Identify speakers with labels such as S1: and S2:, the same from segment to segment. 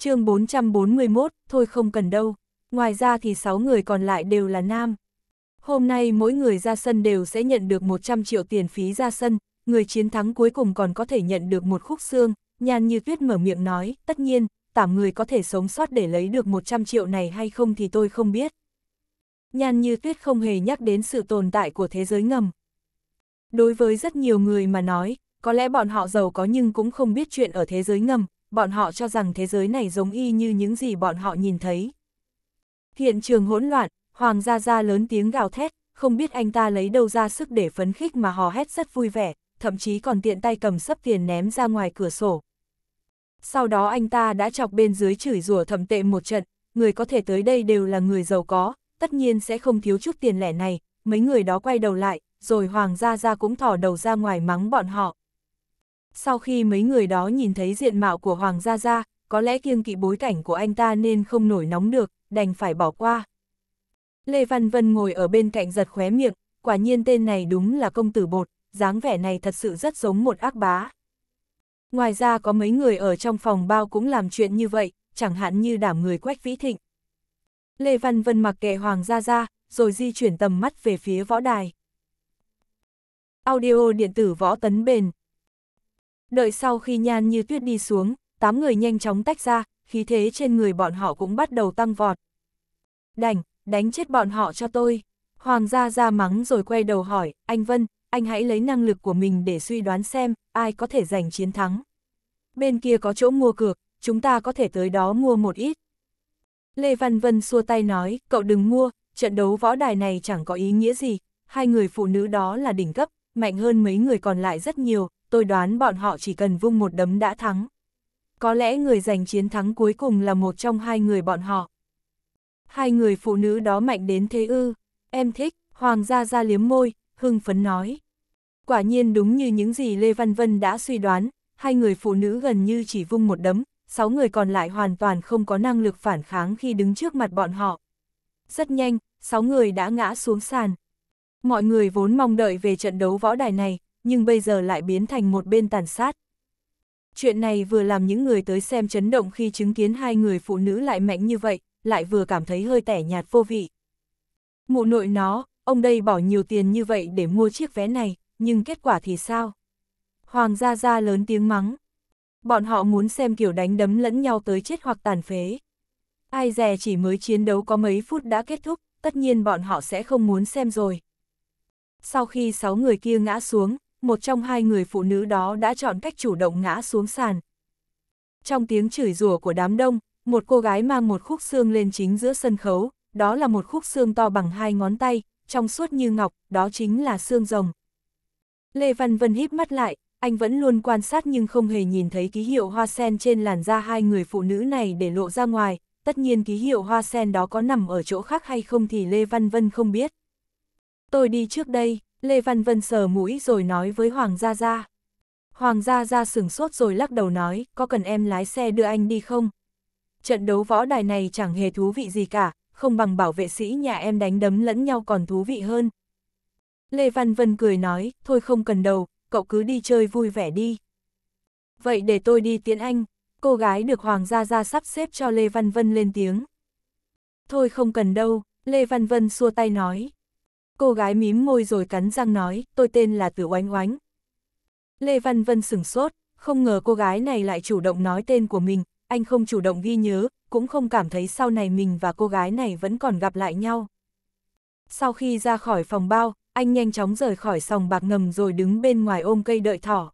S1: chương 441, thôi không cần đâu. Ngoài ra thì 6 người còn lại đều là nam. Hôm nay mỗi người ra sân đều sẽ nhận được 100 triệu tiền phí ra sân, người chiến thắng cuối cùng còn có thể nhận được một khúc xương, nhàn như tuyết mở miệng nói, tất nhiên, tảm người có thể sống sót để lấy được 100 triệu này hay không thì tôi không biết. Nhan như tuyết không hề nhắc đến sự tồn tại của thế giới ngầm. Đối với rất nhiều người mà nói, có lẽ bọn họ giàu có nhưng cũng không biết chuyện ở thế giới ngầm, bọn họ cho rằng thế giới này giống y như những gì bọn họ nhìn thấy. Hiện trường hỗn loạn, Hoàng Gia Gia lớn tiếng gào thét, không biết anh ta lấy đâu ra sức để phấn khích mà hò hét rất vui vẻ, thậm chí còn tiện tay cầm sấp tiền ném ra ngoài cửa sổ. Sau đó anh ta đã chọc bên dưới chửi rủa thầm tệ một trận, người có thể tới đây đều là người giàu có, tất nhiên sẽ không thiếu chút tiền lẻ này, mấy người đó quay đầu lại, rồi Hoàng Gia Gia cũng thỏ đầu ra ngoài mắng bọn họ. Sau khi mấy người đó nhìn thấy diện mạo của Hoàng Gia Gia, có lẽ kiêng kỵ bối cảnh của anh ta nên không nổi nóng được, đành phải bỏ qua. Lê Văn Vân ngồi ở bên cạnh giật khóe miệng, quả nhiên tên này đúng là công tử bột, dáng vẻ này thật sự rất giống một ác bá. Ngoài ra có mấy người ở trong phòng bao cũng làm chuyện như vậy, chẳng hạn như đảm người quách vĩ thịnh. Lê Văn Vân mặc kệ Hoàng Gia Gia, rồi di chuyển tầm mắt về phía võ đài. Audio điện tử võ tấn bền Đợi sau khi nhan như tuyết đi xuống, tám người nhanh chóng tách ra, khí thế trên người bọn họ cũng bắt đầu tăng vọt. Đành, đánh chết bọn họ cho tôi. Hoàng gia ra mắng rồi quay đầu hỏi, anh Vân, anh hãy lấy năng lực của mình để suy đoán xem, ai có thể giành chiến thắng. Bên kia có chỗ mua cược, chúng ta có thể tới đó mua một ít. Lê Văn Vân xua tay nói, cậu đừng mua, trận đấu võ đài này chẳng có ý nghĩa gì, hai người phụ nữ đó là đỉnh cấp, mạnh hơn mấy người còn lại rất nhiều, tôi đoán bọn họ chỉ cần vung một đấm đã thắng. Có lẽ người giành chiến thắng cuối cùng là một trong hai người bọn họ. Hai người phụ nữ đó mạnh đến thế ư, em thích, hoàng gia ra liếm môi, hưng phấn nói. Quả nhiên đúng như những gì Lê Văn Vân đã suy đoán, hai người phụ nữ gần như chỉ vung một đấm, sáu người còn lại hoàn toàn không có năng lực phản kháng khi đứng trước mặt bọn họ. Rất nhanh, sáu người đã ngã xuống sàn. Mọi người vốn mong đợi về trận đấu võ đài này, nhưng bây giờ lại biến thành một bên tàn sát. Chuyện này vừa làm những người tới xem chấn động khi chứng kiến hai người phụ nữ lại mạnh như vậy, lại vừa cảm thấy hơi tẻ nhạt vô vị. Mụ nội nó, ông đây bỏ nhiều tiền như vậy để mua chiếc vé này, nhưng kết quả thì sao? Hoàng gia gia lớn tiếng mắng. Bọn họ muốn xem kiểu đánh đấm lẫn nhau tới chết hoặc tàn phế. Ai dè chỉ mới chiến đấu có mấy phút đã kết thúc, tất nhiên bọn họ sẽ không muốn xem rồi. Sau khi sáu người kia ngã xuống, một trong hai người phụ nữ đó đã chọn cách chủ động ngã xuống sàn. Trong tiếng chửi rủa của đám đông, một cô gái mang một khúc xương lên chính giữa sân khấu, đó là một khúc xương to bằng hai ngón tay, trong suốt như ngọc, đó chính là xương rồng. Lê Văn Vân híp mắt lại, anh vẫn luôn quan sát nhưng không hề nhìn thấy ký hiệu hoa sen trên làn da hai người phụ nữ này để lộ ra ngoài, tất nhiên ký hiệu hoa sen đó có nằm ở chỗ khác hay không thì Lê Văn Vân không biết. Tôi đi trước đây. Lê Văn Vân sờ mũi rồi nói với Hoàng Gia Gia. Hoàng Gia Gia sửng sốt rồi lắc đầu nói, có cần em lái xe đưa anh đi không? Trận đấu võ đài này chẳng hề thú vị gì cả, không bằng bảo vệ sĩ nhà em đánh đấm lẫn nhau còn thú vị hơn. Lê Văn Vân cười nói, thôi không cần đầu, cậu cứ đi chơi vui vẻ đi. Vậy để tôi đi tiễn anh, cô gái được Hoàng Gia Gia sắp xếp cho Lê Văn Vân lên tiếng. Thôi không cần đâu, Lê Văn Vân xua tay nói, Cô gái mím môi rồi cắn răng nói, tôi tên là Tử Oánh Oánh. Lê Văn Vân sửng sốt, không ngờ cô gái này lại chủ động nói tên của mình, anh không chủ động ghi nhớ, cũng không cảm thấy sau này mình và cô gái này vẫn còn gặp lại nhau. Sau khi ra khỏi phòng bao, anh nhanh chóng rời khỏi sòng bạc ngầm rồi đứng bên ngoài ôm cây đợi thỏ.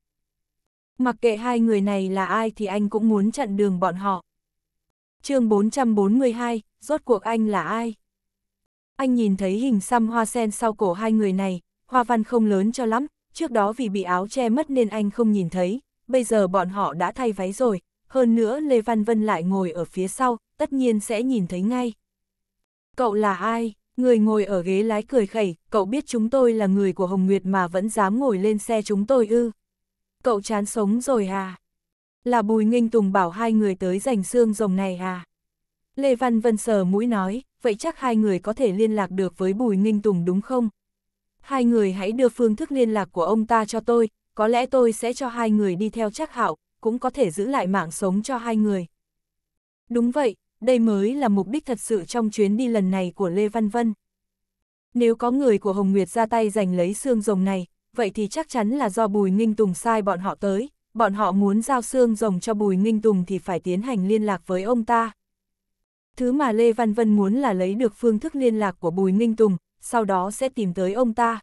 S1: Mặc kệ hai người này là ai thì anh cũng muốn chặn đường bọn họ. chương 442, rốt cuộc anh là ai? anh nhìn thấy hình xăm hoa sen sau cổ hai người này, hoa văn không lớn cho lắm, trước đó vì bị áo che mất nên anh không nhìn thấy, bây giờ bọn họ đã thay váy rồi, hơn nữa Lê Văn Vân lại ngồi ở phía sau, tất nhiên sẽ nhìn thấy ngay. Cậu là ai? Người ngồi ở ghế lái cười khẩy, cậu biết chúng tôi là người của Hồng Nguyệt mà vẫn dám ngồi lên xe chúng tôi ư. Cậu chán sống rồi à? Là Bùi Nghinh Tùng bảo hai người tới giành xương rồng này à? Lê Văn Vân sờ mũi nói, vậy chắc hai người có thể liên lạc được với Bùi Nghinh Tùng đúng không? Hai người hãy đưa phương thức liên lạc của ông ta cho tôi, có lẽ tôi sẽ cho hai người đi theo chắc hạo, cũng có thể giữ lại mạng sống cho hai người. Đúng vậy, đây mới là mục đích thật sự trong chuyến đi lần này của Lê Văn Vân. Nếu có người của Hồng Nguyệt ra tay giành lấy xương rồng này, vậy thì chắc chắn là do Bùi Nghinh Tùng sai bọn họ tới, bọn họ muốn giao xương rồng cho Bùi Nghinh Tùng thì phải tiến hành liên lạc với ông ta. Thứ mà Lê Văn Vân muốn là lấy được phương thức liên lạc của Bùi Ninh Tùng, sau đó sẽ tìm tới ông ta.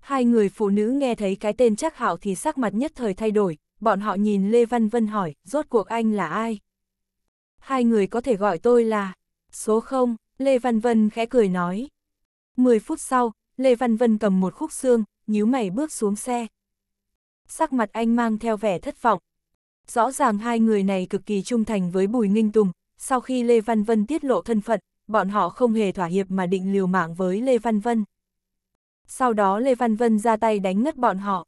S1: Hai người phụ nữ nghe thấy cái tên chắc hạo thì sắc mặt nhất thời thay đổi, bọn họ nhìn Lê Văn Vân hỏi, rốt cuộc anh là ai? Hai người có thể gọi tôi là số 0, Lê Văn Vân khẽ cười nói. Mười phút sau, Lê Văn Vân cầm một khúc xương, nhíu mày bước xuống xe. Sắc mặt anh mang theo vẻ thất vọng. Rõ ràng hai người này cực kỳ trung thành với Bùi Ninh Tùng, sau khi Lê Văn Vân tiết lộ thân phận, bọn họ không hề thỏa hiệp mà định liều mạng với Lê Văn Vân. Sau đó Lê Văn Vân ra tay đánh ngất bọn họ.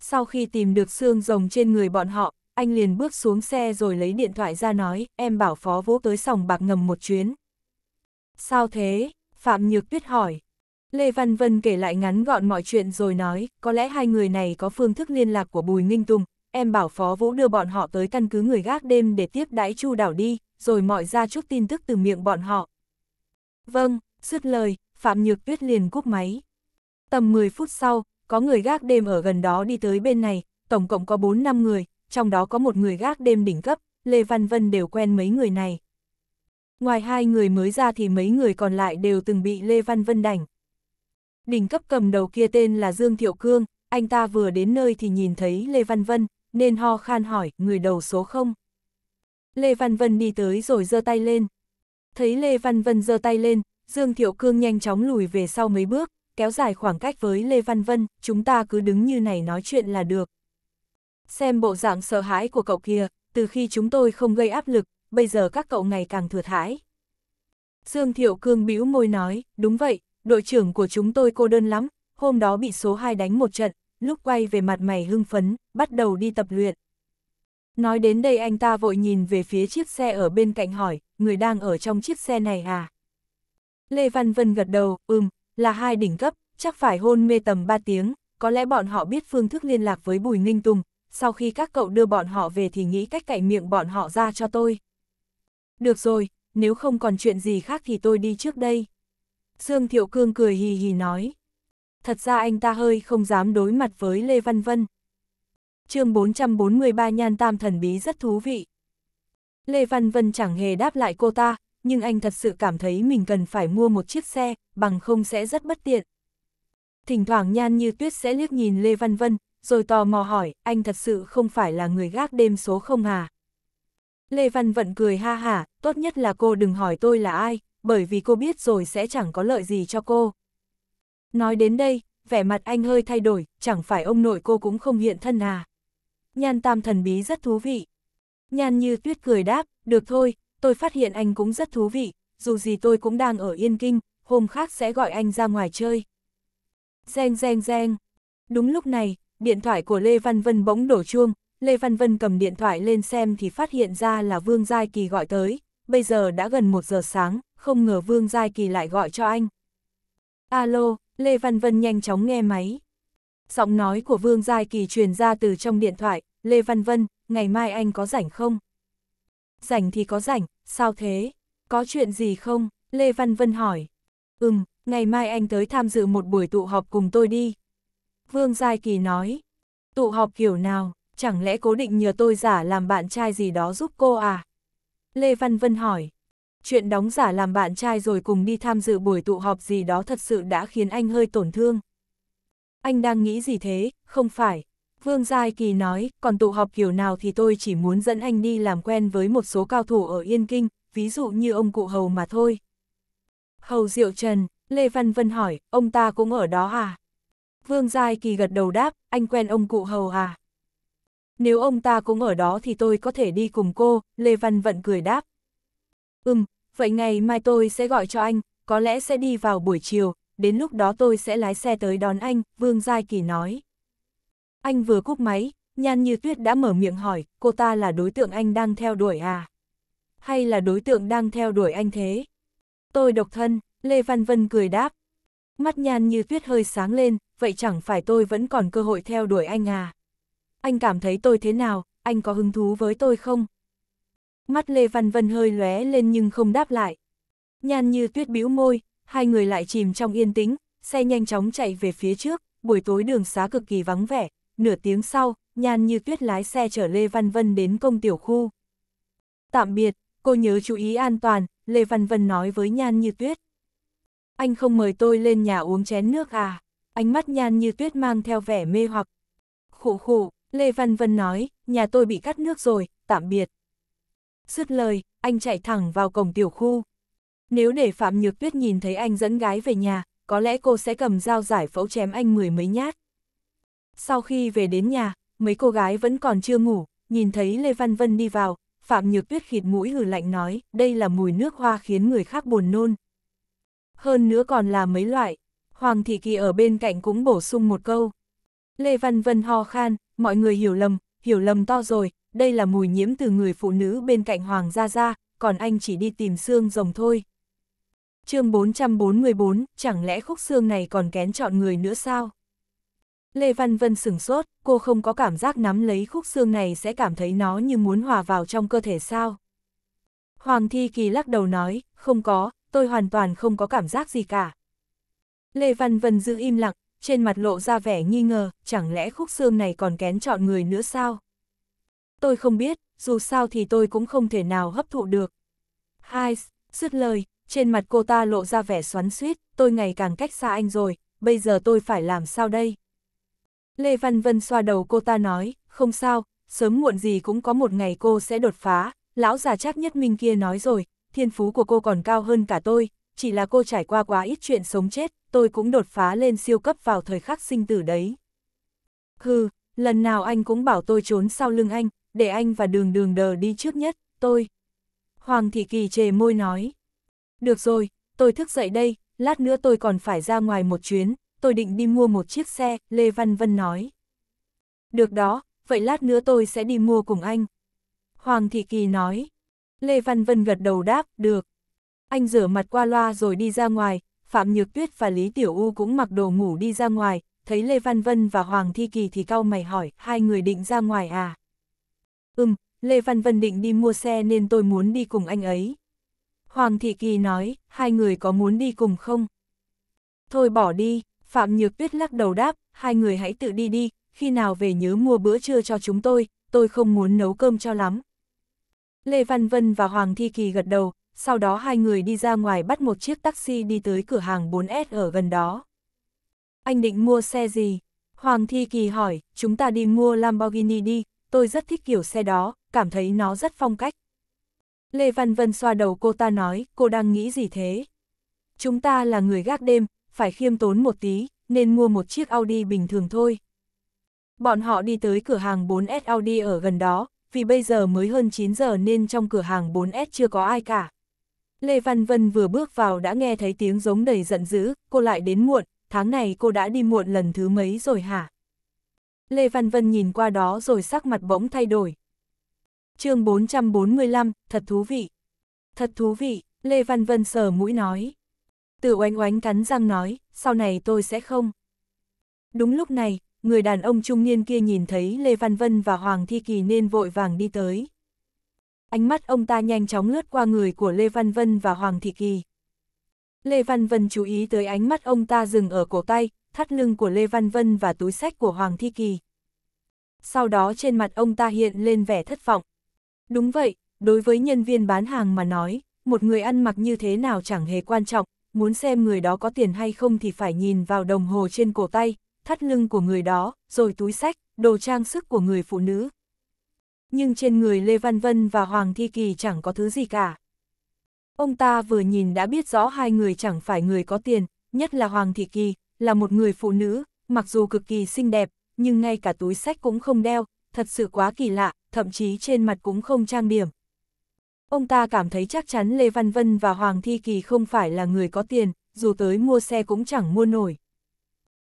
S1: Sau khi tìm được xương rồng trên người bọn họ, anh liền bước xuống xe rồi lấy điện thoại ra nói, em bảo phó vũ tới sòng bạc ngầm một chuyến. Sao thế? Phạm Nhược Tuyết hỏi. Lê Văn Vân kể lại ngắn gọn mọi chuyện rồi nói, có lẽ hai người này có phương thức liên lạc của Bùi Ninh Tùng, em bảo Phó Vũ đưa bọn họ tới căn cứ người gác đêm để tiếp đãi Chu đảo đi, rồi mọi ra chút tin tức từ miệng bọn họ. Vâng, dứt lời, Phạm Nhược Tuyết liền cúp máy. Tầm 10 phút sau, có người gác đêm ở gần đó đi tới bên này, tổng cộng có 4 năm người, trong đó có một người gác đêm đỉnh cấp, Lê Văn Vân đều quen mấy người này. Ngoài hai người mới ra thì mấy người còn lại đều từng bị Lê Văn Vân đảnh. Đỉnh cấp cầm đầu kia tên là Dương Thiệu Cương, anh ta vừa đến nơi thì nhìn thấy Lê Văn Vân, nên ho khan hỏi, người đầu số không? Lê Văn Vân đi tới rồi giơ tay lên. Thấy Lê Văn Vân giơ tay lên, Dương Thiệu Cương nhanh chóng lùi về sau mấy bước, kéo dài khoảng cách với Lê Văn Vân, chúng ta cứ đứng như này nói chuyện là được. Xem bộ dạng sợ hãi của cậu kia, từ khi chúng tôi không gây áp lực, bây giờ các cậu ngày càng thừa thãi. Dương Thiệu Cương bĩu môi nói, đúng vậy, đội trưởng của chúng tôi cô đơn lắm, hôm đó bị số 2 đánh một trận, lúc quay về mặt mày hưng phấn, bắt đầu đi tập luyện. Nói đến đây anh ta vội nhìn về phía chiếc xe ở bên cạnh hỏi, người đang ở trong chiếc xe này à? Lê Văn Vân gật đầu, ừm, là hai đỉnh cấp, chắc phải hôn mê tầm 3 tiếng, có lẽ bọn họ biết phương thức liên lạc với Bùi Ninh Tùng, sau khi các cậu đưa bọn họ về thì nghĩ cách cạy miệng bọn họ ra cho tôi. Được rồi, nếu không còn chuyện gì khác thì tôi đi trước đây. Dương Thiệu Cương cười hì hì nói thật ra anh ta hơi không dám đối mặt với Lê Văn Vân. chương 443 Nhan Tam thần bí rất thú vị. Lê Văn Vân chẳng hề đáp lại cô ta, nhưng anh thật sự cảm thấy mình cần phải mua một chiếc xe, bằng không sẽ rất bất tiện. Thỉnh thoảng Nhan Như Tuyết sẽ liếc nhìn Lê Văn Vân, rồi tò mò hỏi, anh thật sự không phải là người gác đêm số không à? Lê Văn Vận cười ha hả, tốt nhất là cô đừng hỏi tôi là ai, bởi vì cô biết rồi sẽ chẳng có lợi gì cho cô. Nói đến đây, vẻ mặt anh hơi thay đổi, chẳng phải ông nội cô cũng không hiện thân à. Nhan tam thần bí rất thú vị. Nhan như tuyết cười đáp, được thôi, tôi phát hiện anh cũng rất thú vị, dù gì tôi cũng đang ở Yên Kinh, hôm khác sẽ gọi anh ra ngoài chơi. Reng reng reng. Đúng lúc này, điện thoại của Lê Văn Vân bỗng đổ chuông, Lê Văn Vân cầm điện thoại lên xem thì phát hiện ra là Vương Giai Kỳ gọi tới, bây giờ đã gần một giờ sáng, không ngờ Vương Giai Kỳ lại gọi cho anh. Alo, Lê Văn Vân nhanh chóng nghe máy. Giọng nói của Vương Giai Kỳ truyền ra từ trong điện thoại, Lê Văn Vân, ngày mai anh có rảnh không? Rảnh thì có rảnh, sao thế? Có chuyện gì không? Lê Văn Vân hỏi. Ừm, ngày mai anh tới tham dự một buổi tụ họp cùng tôi đi. Vương Giai Kỳ nói. Tụ họp kiểu nào, chẳng lẽ cố định nhờ tôi giả làm bạn trai gì đó giúp cô à? Lê Văn Vân hỏi. Chuyện đóng giả làm bạn trai rồi cùng đi tham dự buổi tụ họp gì đó thật sự đã khiến anh hơi tổn thương. Anh đang nghĩ gì thế, không phải. Vương Giai Kỳ nói, còn tụ họp kiểu nào thì tôi chỉ muốn dẫn anh đi làm quen với một số cao thủ ở Yên Kinh, ví dụ như ông cụ Hầu mà thôi. Hầu Diệu Trần, Lê Văn Vân hỏi, ông ta cũng ở đó à? Vương Giai Kỳ gật đầu đáp, anh quen ông cụ Hầu à? Nếu ông ta cũng ở đó thì tôi có thể đi cùng cô, Lê Văn Vận cười đáp. Ừm, vậy ngày mai tôi sẽ gọi cho anh, có lẽ sẽ đi vào buổi chiều, đến lúc đó tôi sẽ lái xe tới đón anh, Vương Giai Kỳ nói. Anh vừa cúp máy, Nhan Như Tuyết đã mở miệng hỏi, cô ta là đối tượng anh đang theo đuổi à? Hay là đối tượng đang theo đuổi anh thế? Tôi độc thân, Lê Văn Vân cười đáp. Mắt Nhan Như Tuyết hơi sáng lên, vậy chẳng phải tôi vẫn còn cơ hội theo đuổi anh à? Anh cảm thấy tôi thế nào, anh có hứng thú với tôi không? mắt Lê Văn Vân hơi lóe lên nhưng không đáp lại. Nhan như tuyết bĩu môi, hai người lại chìm trong yên tĩnh, xe nhanh chóng chạy về phía trước, buổi tối đường xá cực kỳ vắng vẻ, nửa tiếng sau, Nhan như tuyết lái xe chở Lê Văn Vân đến công tiểu khu. Tạm biệt, cô nhớ chú ý an toàn, Lê Văn Vân nói với Nhan như tuyết. Anh không mời tôi lên nhà uống chén nước à? Ánh mắt Nhan như tuyết mang theo vẻ mê hoặc. Khụ khụ, Lê Văn Vân nói, nhà tôi bị cắt nước rồi, tạm biệt. Dứt lời, anh chạy thẳng vào cổng tiểu khu. Nếu để Phạm Nhược Tuyết nhìn thấy anh dẫn gái về nhà, có lẽ cô sẽ cầm dao giải phẫu chém anh mười mấy nhát. Sau khi về đến nhà, mấy cô gái vẫn còn chưa ngủ, nhìn thấy Lê Văn Vân đi vào, Phạm Nhược Tuyết khịt mũi hừ lạnh nói, đây là mùi nước hoa khiến người khác buồn nôn. Hơn nữa còn là mấy loại, Hoàng Thị Kỳ ở bên cạnh cũng bổ sung một câu. Lê Văn Vân ho khan, mọi người hiểu lầm, hiểu lầm to rồi, đây là mùi nhiễm từ người phụ nữ bên cạnh Hoàng Gia Gia, còn anh chỉ đi tìm xương rồng thôi. chương 444, chẳng lẽ khúc xương này còn kén chọn người nữa sao? Lê Văn Vân sửng sốt, cô không có cảm giác nắm lấy khúc xương này sẽ cảm thấy nó như muốn hòa vào trong cơ thể sao? Hoàng Thi Kỳ lắc đầu nói, không có, tôi hoàn toàn không có cảm giác gì cả. Lê Văn Vân giữ im lặng, trên mặt lộ ra vẻ nghi ngờ, chẳng lẽ khúc xương này còn kén chọn người nữa sao? Tôi không biết, dù sao thì tôi cũng không thể nào hấp thụ được. Hai, dứt lời, trên mặt cô ta lộ ra vẻ xoắn suýt, tôi ngày càng cách xa anh rồi, bây giờ tôi phải làm sao đây? Lê Văn Vân xoa đầu cô ta nói, không sao, sớm muộn gì cũng có một ngày cô sẽ đột phá, lão già chắc nhất minh kia nói rồi, thiên phú của cô còn cao hơn cả tôi, chỉ là cô trải qua quá ít chuyện sống chết, tôi cũng đột phá lên siêu cấp vào thời khắc sinh tử đấy. Hừ, lần nào anh cũng bảo tôi trốn sau lưng anh, để anh và đường đường đờ đi trước nhất, tôi. Hoàng Thị Kỳ chề môi nói. Được rồi, tôi thức dậy đây, lát nữa tôi còn phải ra ngoài một chuyến, tôi định đi mua một chiếc xe, Lê Văn Vân nói. Được đó, vậy lát nữa tôi sẽ đi mua cùng anh. Hoàng Thị Kỳ nói. Lê Văn Vân gật đầu đáp, được. Anh rửa mặt qua loa rồi đi ra ngoài, Phạm Nhược Tuyết và Lý Tiểu U cũng mặc đồ ngủ đi ra ngoài, thấy Lê Văn Vân và Hoàng Thi Kỳ thì cau mày hỏi, hai người định ra ngoài à? Ừm, Lê Văn Vân định đi mua xe nên tôi muốn đi cùng anh ấy. Hoàng Thị Kỳ nói, hai người có muốn đi cùng không? Thôi bỏ đi, Phạm Nhược Tuyết lắc đầu đáp, hai người hãy tự đi đi, khi nào về nhớ mua bữa trưa cho chúng tôi, tôi không muốn nấu cơm cho lắm. Lê Văn Vân và Hoàng Thi Kỳ gật đầu, sau đó hai người đi ra ngoài bắt một chiếc taxi đi tới cửa hàng 4S ở gần đó. Anh định mua xe gì? Hoàng Thi Kỳ hỏi, chúng ta đi mua Lamborghini đi, tôi rất thích kiểu xe đó, cảm thấy nó rất phong cách. Lê Văn Vân xoa đầu cô ta nói, cô đang nghĩ gì thế? Chúng ta là người gác đêm, phải khiêm tốn một tí, nên mua một chiếc Audi bình thường thôi. Bọn họ đi tới cửa hàng 4S Audi ở gần đó, vì bây giờ mới hơn 9 giờ nên trong cửa hàng 4S chưa có ai cả. Lê Văn Vân vừa bước vào đã nghe thấy tiếng giống đầy giận dữ, cô lại đến muộn, tháng này cô đã đi muộn lần thứ mấy rồi hả? Lê Văn Vân nhìn qua đó rồi sắc mặt bỗng thay đổi. chương 445, thật thú vị. Thật thú vị, Lê Văn Vân sờ mũi nói. Từ oánh oánh cắn răng nói, sau này tôi sẽ không. Đúng lúc này, người đàn ông trung niên kia nhìn thấy Lê Văn Vân và Hoàng Thi Kỳ nên vội vàng đi tới. Ánh mắt ông ta nhanh chóng lướt qua người của Lê Văn Vân và Hoàng Thị Kỳ. Lê Văn Vân chú ý tới ánh mắt ông ta dừng ở cổ tay, thắt lưng của Lê Văn Vân và túi sách của Hoàng Thị Kỳ. Sau đó trên mặt ông ta hiện lên vẻ thất vọng. Đúng vậy, đối với nhân viên bán hàng mà nói, một người ăn mặc như thế nào chẳng hề quan trọng, muốn xem người đó có tiền hay không thì phải nhìn vào đồng hồ trên cổ tay, thắt lưng của người đó, rồi túi sách, đồ trang sức của người phụ nữ nhưng trên người Lê Văn Vân và Hoàng Thi Kỳ chẳng có thứ gì cả. Ông ta vừa nhìn đã biết rõ hai người chẳng phải người có tiền, nhất là Hoàng Thị Kỳ, là một người phụ nữ, mặc dù cực kỳ xinh đẹp, nhưng ngay cả túi sách cũng không đeo, thật sự quá kỳ lạ, thậm chí trên mặt cũng không trang điểm. Ông ta cảm thấy chắc chắn Lê Văn Vân và Hoàng Thi Kỳ không phải là người có tiền, dù tới mua xe cũng chẳng mua nổi.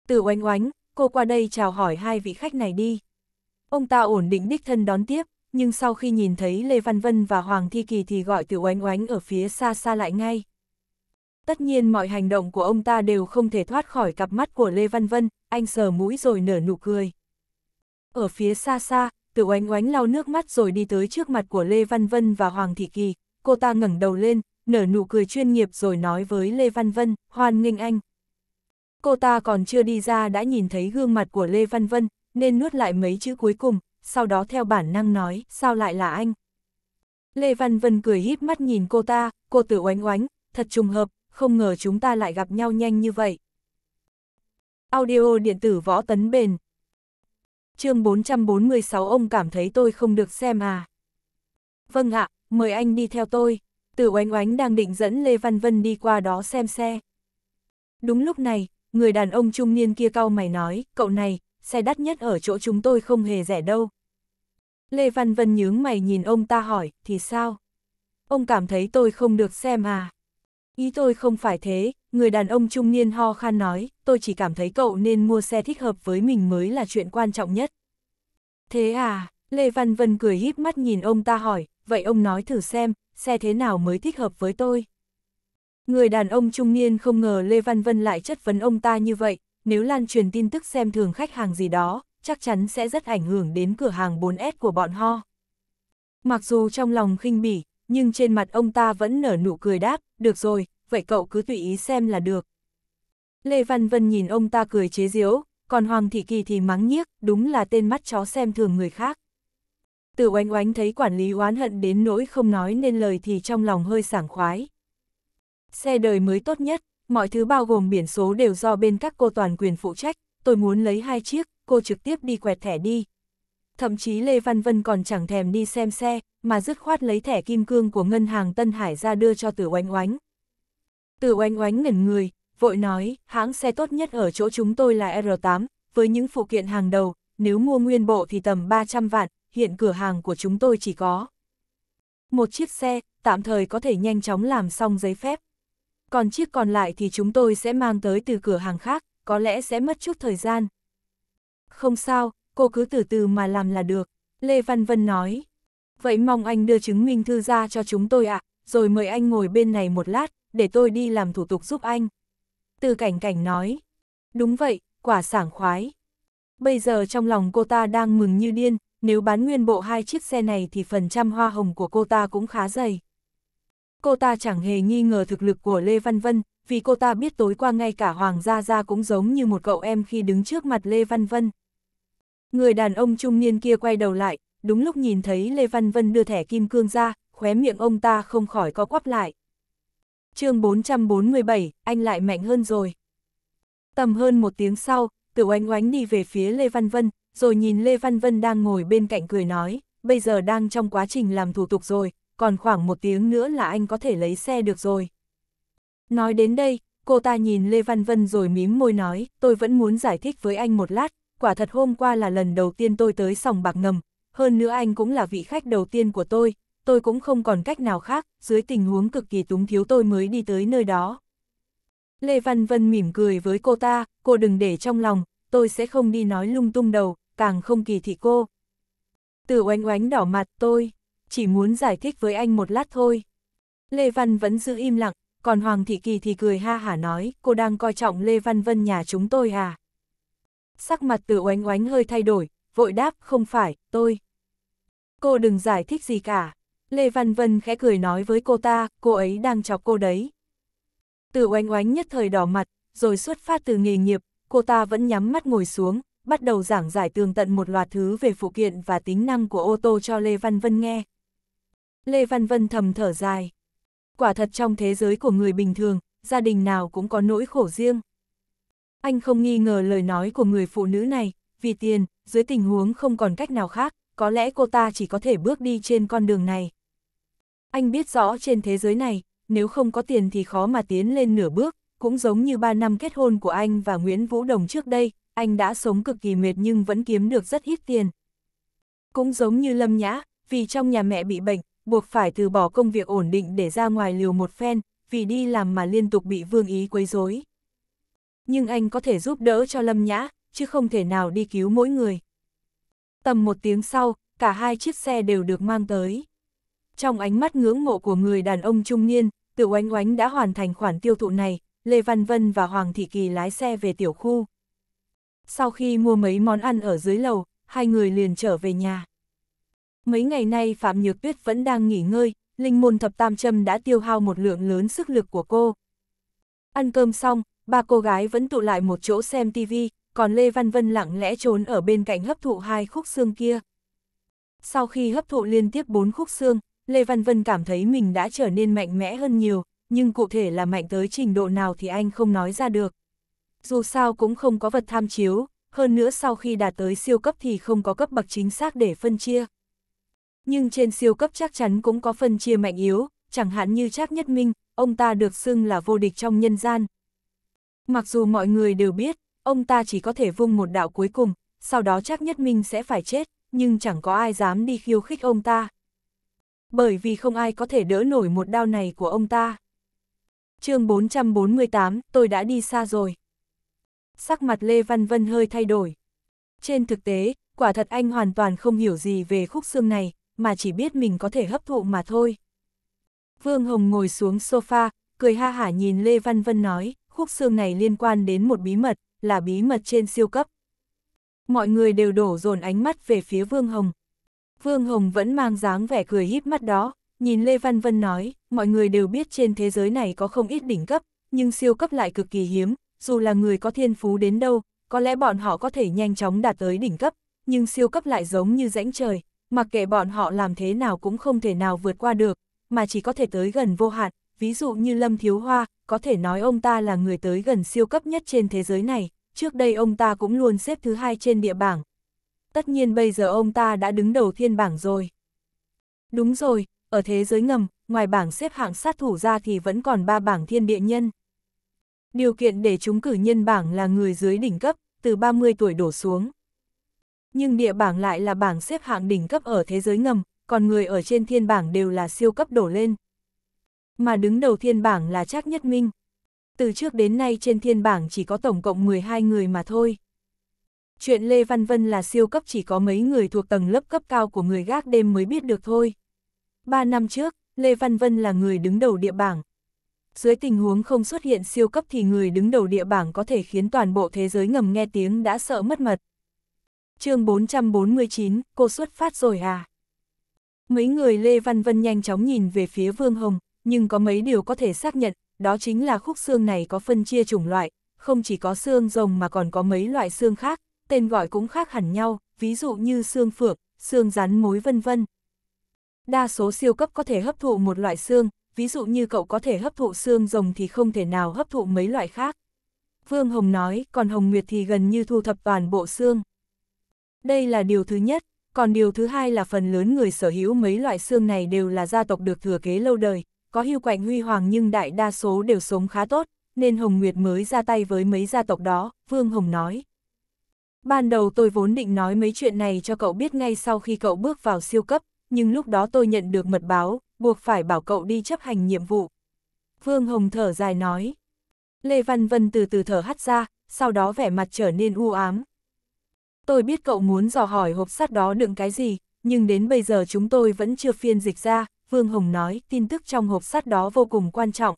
S1: Từ oánh oánh, cô qua đây chào hỏi hai vị khách này đi. Ông ta ổn định đích thân đón tiếp, nhưng sau khi nhìn thấy Lê Văn Vân và Hoàng Thi Kỳ thì gọi Tiểu Oánh Oánh ở phía xa xa lại ngay. Tất nhiên mọi hành động của ông ta đều không thể thoát khỏi cặp mắt của Lê Văn Vân, anh sờ mũi rồi nở nụ cười. Ở phía xa xa, Tử Oánh Oánh lau nước mắt rồi đi tới trước mặt của Lê Văn Vân và Hoàng Thị Kỳ, cô ta ngẩng đầu lên, nở nụ cười chuyên nghiệp rồi nói với Lê Văn Vân, hoan nghênh anh. Cô ta còn chưa đi ra đã nhìn thấy gương mặt của Lê Văn Vân, nên nuốt lại mấy chữ cuối cùng, sau đó theo bản năng nói, sao lại là anh? Lê Văn Vân cười híp mắt nhìn cô ta, cô tử oánh oánh, thật trùng hợp, không ngờ chúng ta lại gặp nhau nhanh như vậy. Audio điện tử võ tấn bền chương 446 ông cảm thấy tôi không được xem à? Vâng ạ, mời anh đi theo tôi. Tử oánh oánh đang định dẫn Lê Văn Vân đi qua đó xem xe. Đúng lúc này, người đàn ông trung niên kia cau mày nói, cậu này, xe đắt nhất ở chỗ chúng tôi không hề rẻ đâu. Lê Văn Vân nhướng mày nhìn ông ta hỏi, thì sao? Ông cảm thấy tôi không được xem à? Ý tôi không phải thế, người đàn ông trung niên ho khan nói, tôi chỉ cảm thấy cậu nên mua xe thích hợp với mình mới là chuyện quan trọng nhất. Thế à, Lê Văn Vân cười híp mắt nhìn ông ta hỏi, vậy ông nói thử xem, xe thế nào mới thích hợp với tôi? Người đàn ông trung niên không ngờ Lê Văn Vân lại chất vấn ông ta như vậy, nếu lan truyền tin tức xem thường khách hàng gì đó, chắc chắn sẽ rất ảnh hưởng đến cửa hàng 4S của bọn ho. Mặc dù trong lòng khinh bỉ, nhưng trên mặt ông ta vẫn nở nụ cười đáp, được rồi, vậy cậu cứ tùy ý xem là được. Lê Văn Vân nhìn ông ta cười chế giễu, còn Hoàng Thị Kỳ thì mắng nhiếc, đúng là tên mắt chó xem thường người khác. Từ oánh oánh thấy quản lý oán hận đến nỗi không nói nên lời thì trong lòng hơi sảng khoái. Xe đời mới tốt nhất, mọi thứ bao gồm biển số đều do bên các cô toàn quyền phụ trách, tôi muốn lấy hai chiếc, cô trực tiếp đi quẹt thẻ đi. Thậm chí Lê Văn Vân còn chẳng thèm đi xem xe, mà dứt khoát lấy thẻ kim cương của ngân hàng Tân Hải ra đưa cho Tử Oanh Oánh. Tử Oanh Oánh ngẩn người, vội nói, hãng xe tốt nhất ở chỗ chúng tôi là R8, với những phụ kiện hàng đầu, nếu mua nguyên bộ thì tầm 300 vạn, hiện cửa hàng của chúng tôi chỉ có. Một chiếc xe, tạm thời có thể nhanh chóng làm xong giấy phép, còn chiếc còn lại thì chúng tôi sẽ mang tới từ cửa hàng khác, có lẽ sẽ mất chút thời gian. Không sao, cô cứ từ từ mà làm là được, Lê Văn Vân nói. Vậy mong anh đưa chứng minh thư ra cho chúng tôi ạ, à, rồi mời anh ngồi bên này một lát, để tôi đi làm thủ tục giúp anh. Từ cảnh cảnh nói. Đúng vậy, quả sảng khoái. Bây giờ trong lòng cô ta đang mừng như điên, nếu bán nguyên bộ hai chiếc xe này thì phần trăm hoa hồng của cô ta cũng khá dày. Cô ta chẳng hề nghi ngờ thực lực của Lê Văn Vân, vì cô ta biết tối qua ngay cả Hoàng Gia Gia cũng giống như một cậu em khi đứng trước mặt Lê Văn Vân. Người đàn ông trung niên kia quay đầu lại, đúng lúc nhìn thấy Lê Văn Vân đưa thẻ kim cương ra, khóe miệng ông ta không khỏi có quắp lại. chương 447, anh lại mạnh hơn rồi. Tầm hơn một tiếng sau, Tử Oánh Oánh đi về phía Lê Văn Vân, rồi nhìn Lê Văn Vân đang ngồi bên cạnh cười nói, bây giờ đang trong quá trình làm thủ tục rồi, còn khoảng một tiếng nữa là anh có thể lấy xe được rồi. Nói đến đây, cô ta nhìn Lê Văn Vân rồi mím môi nói, tôi vẫn muốn giải thích với anh một lát, quả thật hôm qua là lần đầu tiên tôi tới sòng bạc ngầm, hơn nữa anh cũng là vị khách đầu tiên của tôi, tôi cũng không còn cách nào khác, dưới tình huống cực kỳ túng thiếu tôi mới đi tới nơi đó. Lê Văn Vân mỉm cười với cô ta, cô đừng để trong lòng, tôi sẽ không đi nói lung tung đầu, càng không kỳ thị cô. Từ oánh oánh đỏ mặt tôi, chỉ muốn giải thích với anh một lát thôi. Lê Văn vẫn giữ im lặng, còn Hoàng Thị Kỳ thì cười ha hả nói, cô đang coi trọng Lê Văn Vân nhà chúng tôi à. Sắc mặt từ oánh oánh hơi thay đổi, vội đáp, không phải, tôi. Cô đừng giải thích gì cả. Lê Văn Vân khẽ cười nói với cô ta, cô ấy đang chọc cô đấy. Từ oánh oánh nhất thời đỏ mặt, rồi xuất phát từ nghề nghiệp, cô ta vẫn nhắm mắt ngồi xuống, bắt đầu giảng giải tường tận một loạt thứ về phụ kiện và tính năng của ô tô cho Lê Văn Vân nghe, Lê Văn Vân thầm thở dài. Quả thật trong thế giới của người bình thường, gia đình nào cũng có nỗi khổ riêng. Anh không nghi ngờ lời nói của người phụ nữ này, vì tiền, dưới tình huống không còn cách nào khác, có lẽ cô ta chỉ có thể bước đi trên con đường này. Anh biết rõ trên thế giới này, nếu không có tiền thì khó mà tiến lên nửa bước, cũng giống như 3 năm kết hôn của anh và Nguyễn Vũ Đồng trước đây, anh đã sống cực kỳ mệt nhưng vẫn kiếm được rất ít tiền. Cũng giống như Lâm Nhã, vì trong nhà mẹ bị bệnh, buộc phải từ bỏ công việc ổn định để ra ngoài liều một phen, vì đi làm mà liên tục bị Vương Ý quấy rối. Nhưng anh có thể giúp đỡ cho Lâm Nhã, chứ không thể nào đi cứu mỗi người. Tầm một tiếng sau, cả hai chiếc xe đều được mang tới. Trong ánh mắt ngưỡng mộ của người đàn ông trung niên, từ Oánh Oánh đã hoàn thành khoản tiêu thụ này, Lê Văn Vân và Hoàng Thị Kỳ lái xe về tiểu khu. Sau khi mua mấy món ăn ở dưới lầu, hai người liền trở về nhà mấy ngày nay Phạm Nhược Tuyết vẫn đang nghỉ ngơi, linh môn thập tam châm đã tiêu hao một lượng lớn sức lực của cô. Ăn cơm xong, ba cô gái vẫn tụ lại một chỗ xem tivi, còn Lê Văn Vân lặng lẽ trốn ở bên cạnh hấp thụ hai khúc xương kia. Sau khi hấp thụ liên tiếp bốn khúc xương, Lê Văn Vân cảm thấy mình đã trở nên mạnh mẽ hơn nhiều, nhưng cụ thể là mạnh tới trình độ nào thì anh không nói ra được. Dù sao cũng không có vật tham chiếu, hơn nữa sau khi đạt tới siêu cấp thì không có cấp bậc chính xác để phân chia nhưng trên siêu cấp chắc chắn cũng có phân chia mạnh yếu, chẳng hạn như Trác Nhất Minh, ông ta được xưng là vô địch trong nhân gian. Mặc dù mọi người đều biết, ông ta chỉ có thể vung một đạo cuối cùng, sau đó Trác Nhất Minh sẽ phải chết, nhưng chẳng có ai dám đi khiêu khích ông ta. Bởi vì không ai có thể đỡ nổi một đao này của ông ta. chương 448, tôi đã đi xa rồi. Sắc mặt Lê Văn Vân hơi thay đổi. Trên thực tế, quả thật anh hoàn toàn không hiểu gì về khúc xương này, mà chỉ biết mình có thể hấp thụ mà thôi. Vương Hồng ngồi xuống sofa, cười ha hả nhìn Lê Văn Vân nói, khúc xương này liên quan đến một bí mật, là bí mật trên siêu cấp. Mọi người đều đổ dồn ánh mắt về phía Vương Hồng. Vương Hồng vẫn mang dáng vẻ cười híp mắt đó, nhìn Lê Văn Vân nói, mọi người đều biết trên thế giới này có không ít đỉnh cấp, nhưng siêu cấp lại cực kỳ hiếm, dù là người có thiên phú đến đâu, có lẽ bọn họ có thể nhanh chóng đạt tới đỉnh cấp, nhưng siêu cấp lại giống như rãnh trời, mặc kệ bọn họ làm thế nào cũng không thể nào vượt qua được, mà chỉ có thể tới gần vô hạn, ví dụ như Lâm Thiếu Hoa, có thể nói ông ta là người tới gần siêu cấp nhất trên thế giới này, trước đây ông ta cũng luôn xếp thứ hai trên địa bảng. Tất nhiên bây giờ ông ta đã đứng đầu thiên bảng rồi. Đúng rồi, ở thế giới ngầm, ngoài bảng xếp hạng sát thủ ra thì vẫn còn ba bảng thiên địa nhân. Điều kiện để chúng cử nhân bảng là người dưới đỉnh cấp, từ 30 tuổi đổ xuống nhưng địa bảng lại là bảng xếp hạng đỉnh cấp ở thế giới ngầm, còn người ở trên thiên bảng đều là siêu cấp đổ lên. Mà đứng đầu thiên bảng là Trác Nhất Minh. Từ trước đến nay trên thiên bảng chỉ có tổng cộng 12 người mà thôi. Chuyện Lê Văn Vân là siêu cấp chỉ có mấy người thuộc tầng lớp cấp cao của người gác đêm mới biết được thôi. Ba năm trước, Lê Văn Vân là người đứng đầu địa bảng. Dưới tình huống không xuất hiện siêu cấp thì người đứng đầu địa bảng có thể khiến toàn bộ thế giới ngầm nghe tiếng đã sợ mất mật chương 449, cô xuất phát rồi à? Mấy người Lê Văn Vân nhanh chóng nhìn về phía Vương Hồng, nhưng có mấy điều có thể xác nhận, đó chính là khúc xương này có phân chia chủng loại, không chỉ có xương rồng mà còn có mấy loại xương khác, tên gọi cũng khác hẳn nhau, ví dụ như xương phượng, xương rắn mối vân vân. Đa số siêu cấp có thể hấp thụ một loại xương, ví dụ như cậu có thể hấp thụ xương rồng thì không thể nào hấp thụ mấy loại khác. Vương Hồng nói, còn Hồng Nguyệt thì gần như thu thập toàn bộ xương. Đây là điều thứ nhất, còn điều thứ hai là phần lớn người sở hữu mấy loại xương này đều là gia tộc được thừa kế lâu đời, có hưu quạnh huy hoàng nhưng đại đa số đều sống khá tốt, nên Hồng Nguyệt mới ra tay với mấy gia tộc đó, Vương Hồng nói. Ban đầu tôi vốn định nói mấy chuyện này cho cậu biết ngay sau khi cậu bước vào siêu cấp, nhưng lúc đó tôi nhận được mật báo, buộc phải bảo cậu đi chấp hành nhiệm vụ. Vương Hồng thở dài nói. Lê Văn Vân từ từ thở hắt ra, sau đó vẻ mặt trở nên u ám, tôi biết cậu muốn dò hỏi hộp sắt đó đựng cái gì, nhưng đến bây giờ chúng tôi vẫn chưa phiên dịch ra, Vương Hồng nói, tin tức trong hộp sắt đó vô cùng quan trọng.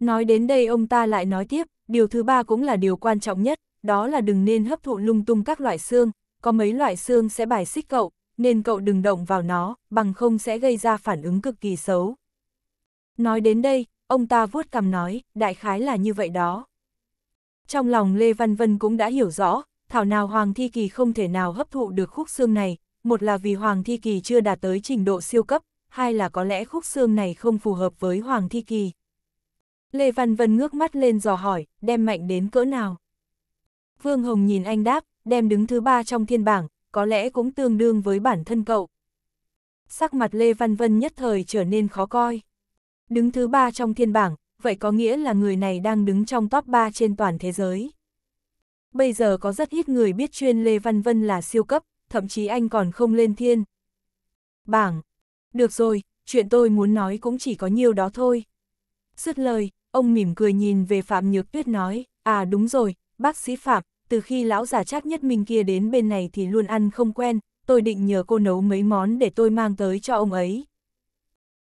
S1: Nói đến đây ông ta lại nói tiếp, điều thứ ba cũng là điều quan trọng nhất, đó là đừng nên hấp thụ lung tung các loại xương, có mấy loại xương sẽ bài xích cậu, nên cậu đừng động vào nó, bằng không sẽ gây ra phản ứng cực kỳ xấu. Nói đến đây, ông ta vuốt cằm nói, đại khái là như vậy đó. Trong lòng Lê Văn Vân cũng đã hiểu rõ, thảo nào Hoàng Thi Kỳ không thể nào hấp thụ được khúc xương này, một là vì Hoàng Thi Kỳ chưa đạt tới trình độ siêu cấp, hai là có lẽ khúc xương này không phù hợp với Hoàng Thi Kỳ. Lê Văn Vân ngước mắt lên dò hỏi, đem mạnh đến cỡ nào? Vương Hồng nhìn anh đáp, đem đứng thứ ba trong thiên bảng, có lẽ cũng tương đương với bản thân cậu. Sắc mặt Lê Văn Vân nhất thời trở nên khó coi. Đứng thứ ba trong thiên bảng, vậy có nghĩa là người này đang đứng trong top 3 trên toàn thế giới bây giờ có rất ít người biết chuyên Lê Văn Vân là siêu cấp, thậm chí anh còn không lên thiên. Bảng. Được rồi, chuyện tôi muốn nói cũng chỉ có nhiều đó thôi. Dứt lời, ông mỉm cười nhìn về Phạm Nhược Tuyết nói, à đúng rồi, bác sĩ Phạm, từ khi lão già chắc nhất mình kia đến bên này thì luôn ăn không quen, tôi định nhờ cô nấu mấy món để tôi mang tới cho ông ấy.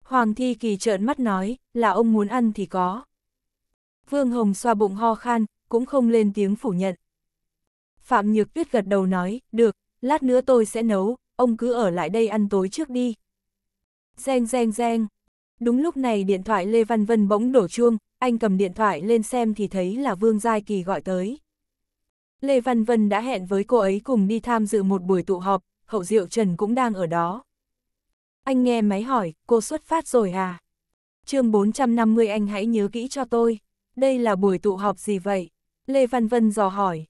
S1: Hoàng Thi Kỳ trợn mắt nói, là ông muốn ăn thì có. Vương Hồng xoa bụng ho khan, cũng không lên tiếng phủ nhận. Phạm Nhược Tuyết gật đầu nói, được, lát nữa tôi sẽ nấu, ông cứ ở lại đây ăn tối trước đi. Reng reng reng. Đúng lúc này điện thoại Lê Văn Vân bỗng đổ chuông, anh cầm điện thoại lên xem thì thấy là Vương Giai Kỳ gọi tới. Lê Văn Vân đã hẹn với cô ấy cùng đi tham dự một buổi tụ họp, hậu diệu Trần cũng đang ở đó. Anh nghe máy hỏi, cô xuất phát rồi à? chương 450 anh hãy nhớ kỹ cho tôi, đây là buổi tụ họp gì vậy? Lê Văn Vân dò hỏi,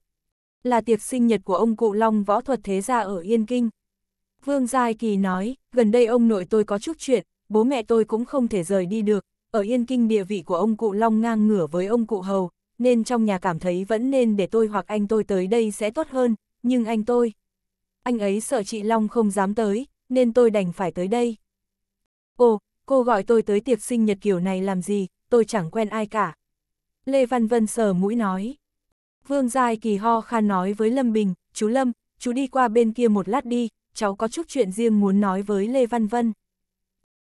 S1: là tiệc sinh nhật của ông cụ Long võ thuật thế gia ở Yên Kinh. Vương Giai Kỳ nói, gần đây ông nội tôi có chút chuyện, bố mẹ tôi cũng không thể rời đi được, ở Yên Kinh địa vị của ông cụ Long ngang ngửa với ông cụ Hầu, nên trong nhà cảm thấy vẫn nên để tôi hoặc anh tôi tới đây sẽ tốt hơn, nhưng anh tôi... Anh ấy sợ chị Long không dám tới, nên tôi đành phải tới đây. Ồ, cô gọi tôi tới tiệc sinh nhật kiểu này làm gì, tôi chẳng quen ai cả. Lê Văn Vân sờ mũi nói. Vương Giai Kỳ ho khan nói với Lâm Bình, chú Lâm, chú đi qua bên kia một lát đi, cháu có chút chuyện riêng muốn nói với Lê Văn Vân.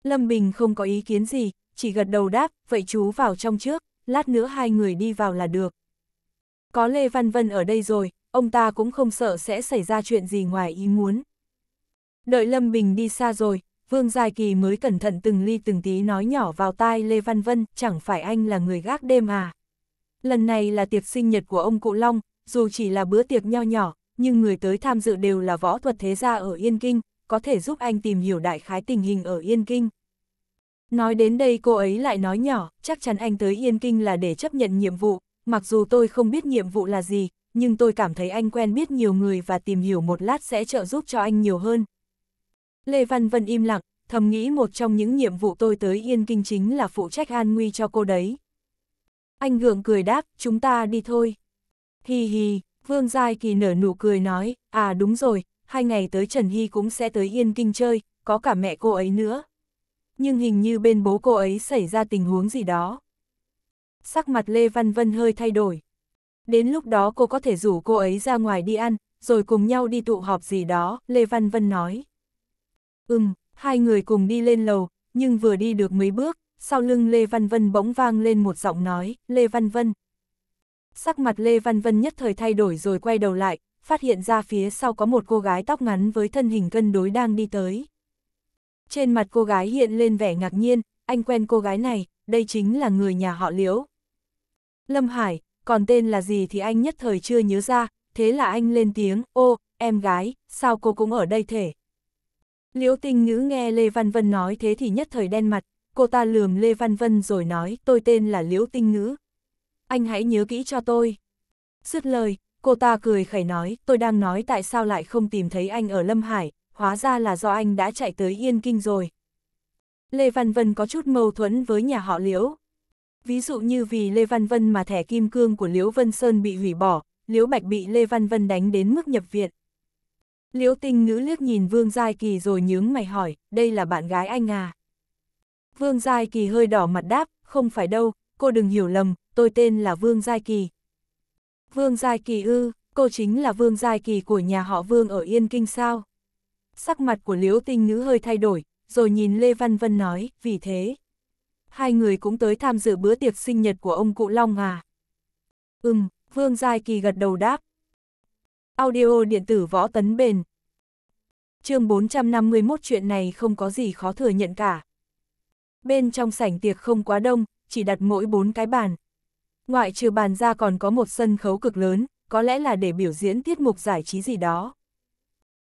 S1: Lâm Bình không có ý kiến gì, chỉ gật đầu đáp, vậy chú vào trong trước, lát nữa hai người đi vào là được. Có Lê Văn Vân ở đây rồi, ông ta cũng không sợ sẽ xảy ra chuyện gì ngoài ý muốn. Đợi Lâm Bình đi xa rồi, Vương Giai Kỳ mới cẩn thận từng ly từng tí nói nhỏ vào tai Lê Văn Vân, chẳng phải anh là người gác đêm à lần này là tiệc sinh nhật của ông Cụ Long, dù chỉ là bữa tiệc nho nhỏ, nhưng người tới tham dự đều là võ thuật thế gia ở Yên Kinh, có thể giúp anh tìm hiểu đại khái tình hình ở Yên Kinh. Nói đến đây cô ấy lại nói nhỏ, chắc chắn anh tới Yên Kinh là để chấp nhận nhiệm vụ, mặc dù tôi không biết nhiệm vụ là gì, nhưng tôi cảm thấy anh quen biết nhiều người và tìm hiểu một lát sẽ trợ giúp cho anh nhiều hơn. Lê Văn Vân im lặng, thầm nghĩ một trong những nhiệm vụ tôi tới Yên Kinh chính là phụ trách an nguy cho cô đấy. Anh gượng cười đáp, chúng ta đi thôi. Hi hi, Vương Giai Kỳ nở nụ cười nói, à đúng rồi, hai ngày tới Trần Hy cũng sẽ tới Yên Kinh chơi, có cả mẹ cô ấy nữa. Nhưng hình như bên bố cô ấy xảy ra tình huống gì đó. Sắc mặt Lê Văn Vân hơi thay đổi. Đến lúc đó cô có thể rủ cô ấy ra ngoài đi ăn, rồi cùng nhau đi tụ họp gì đó, Lê Văn Vân nói. Ừm, hai người cùng đi lên lầu, nhưng vừa đi được mấy bước, sau lưng Lê Văn Vân bỗng vang lên một giọng nói, Lê Văn Vân. Sắc mặt Lê Văn Vân nhất thời thay đổi rồi quay đầu lại, phát hiện ra phía sau có một cô gái tóc ngắn với thân hình cân đối đang đi tới. Trên mặt cô gái hiện lên vẻ ngạc nhiên, anh quen cô gái này, đây chính là người nhà họ Liễu. Lâm Hải, còn tên là gì thì anh nhất thời chưa nhớ ra, thế là anh lên tiếng, ô, em gái, sao cô cũng ở đây thể. Liễu tinh ngữ nghe Lê Văn Vân nói thế thì nhất thời đen mặt, cô ta lườm Lê Văn Vân rồi nói tôi tên là Liễu Tinh Ngữ. Anh hãy nhớ kỹ cho tôi. Dứt lời, cô ta cười khẩy nói tôi đang nói tại sao lại không tìm thấy anh ở Lâm Hải, hóa ra là do anh đã chạy tới Yên Kinh rồi. Lê Văn Vân có chút mâu thuẫn với nhà họ Liễu. Ví dụ như vì Lê Văn Vân mà thẻ kim cương của Liễu Vân Sơn bị hủy bỏ, Liễu Bạch bị Lê Văn Vân đánh đến mức nhập viện. Liễu Tinh Ngữ liếc nhìn Vương Giai Kỳ rồi nhướng mày hỏi, đây là bạn gái anh à? Vương Giai Kỳ hơi đỏ mặt đáp, không phải đâu, cô đừng hiểu lầm, tôi tên là Vương Giai Kỳ. Vương Giai Kỳ ư, cô chính là Vương Giai Kỳ của nhà họ Vương ở Yên Kinh sao? Sắc mặt của Liễu Tinh Ngữ hơi thay đổi, rồi nhìn Lê Văn Vân nói, vì thế. Hai người cũng tới tham dự bữa tiệc sinh nhật của ông cụ Long à? Ừm, Vương Giai Kỳ gật đầu đáp. Audio điện tử võ tấn bền. Chương 451 chuyện này không có gì khó thừa nhận cả. Bên trong sảnh tiệc không quá đông, chỉ đặt mỗi bốn cái bàn. Ngoại trừ bàn ra còn có một sân khấu cực lớn, có lẽ là để biểu diễn tiết mục giải trí gì đó.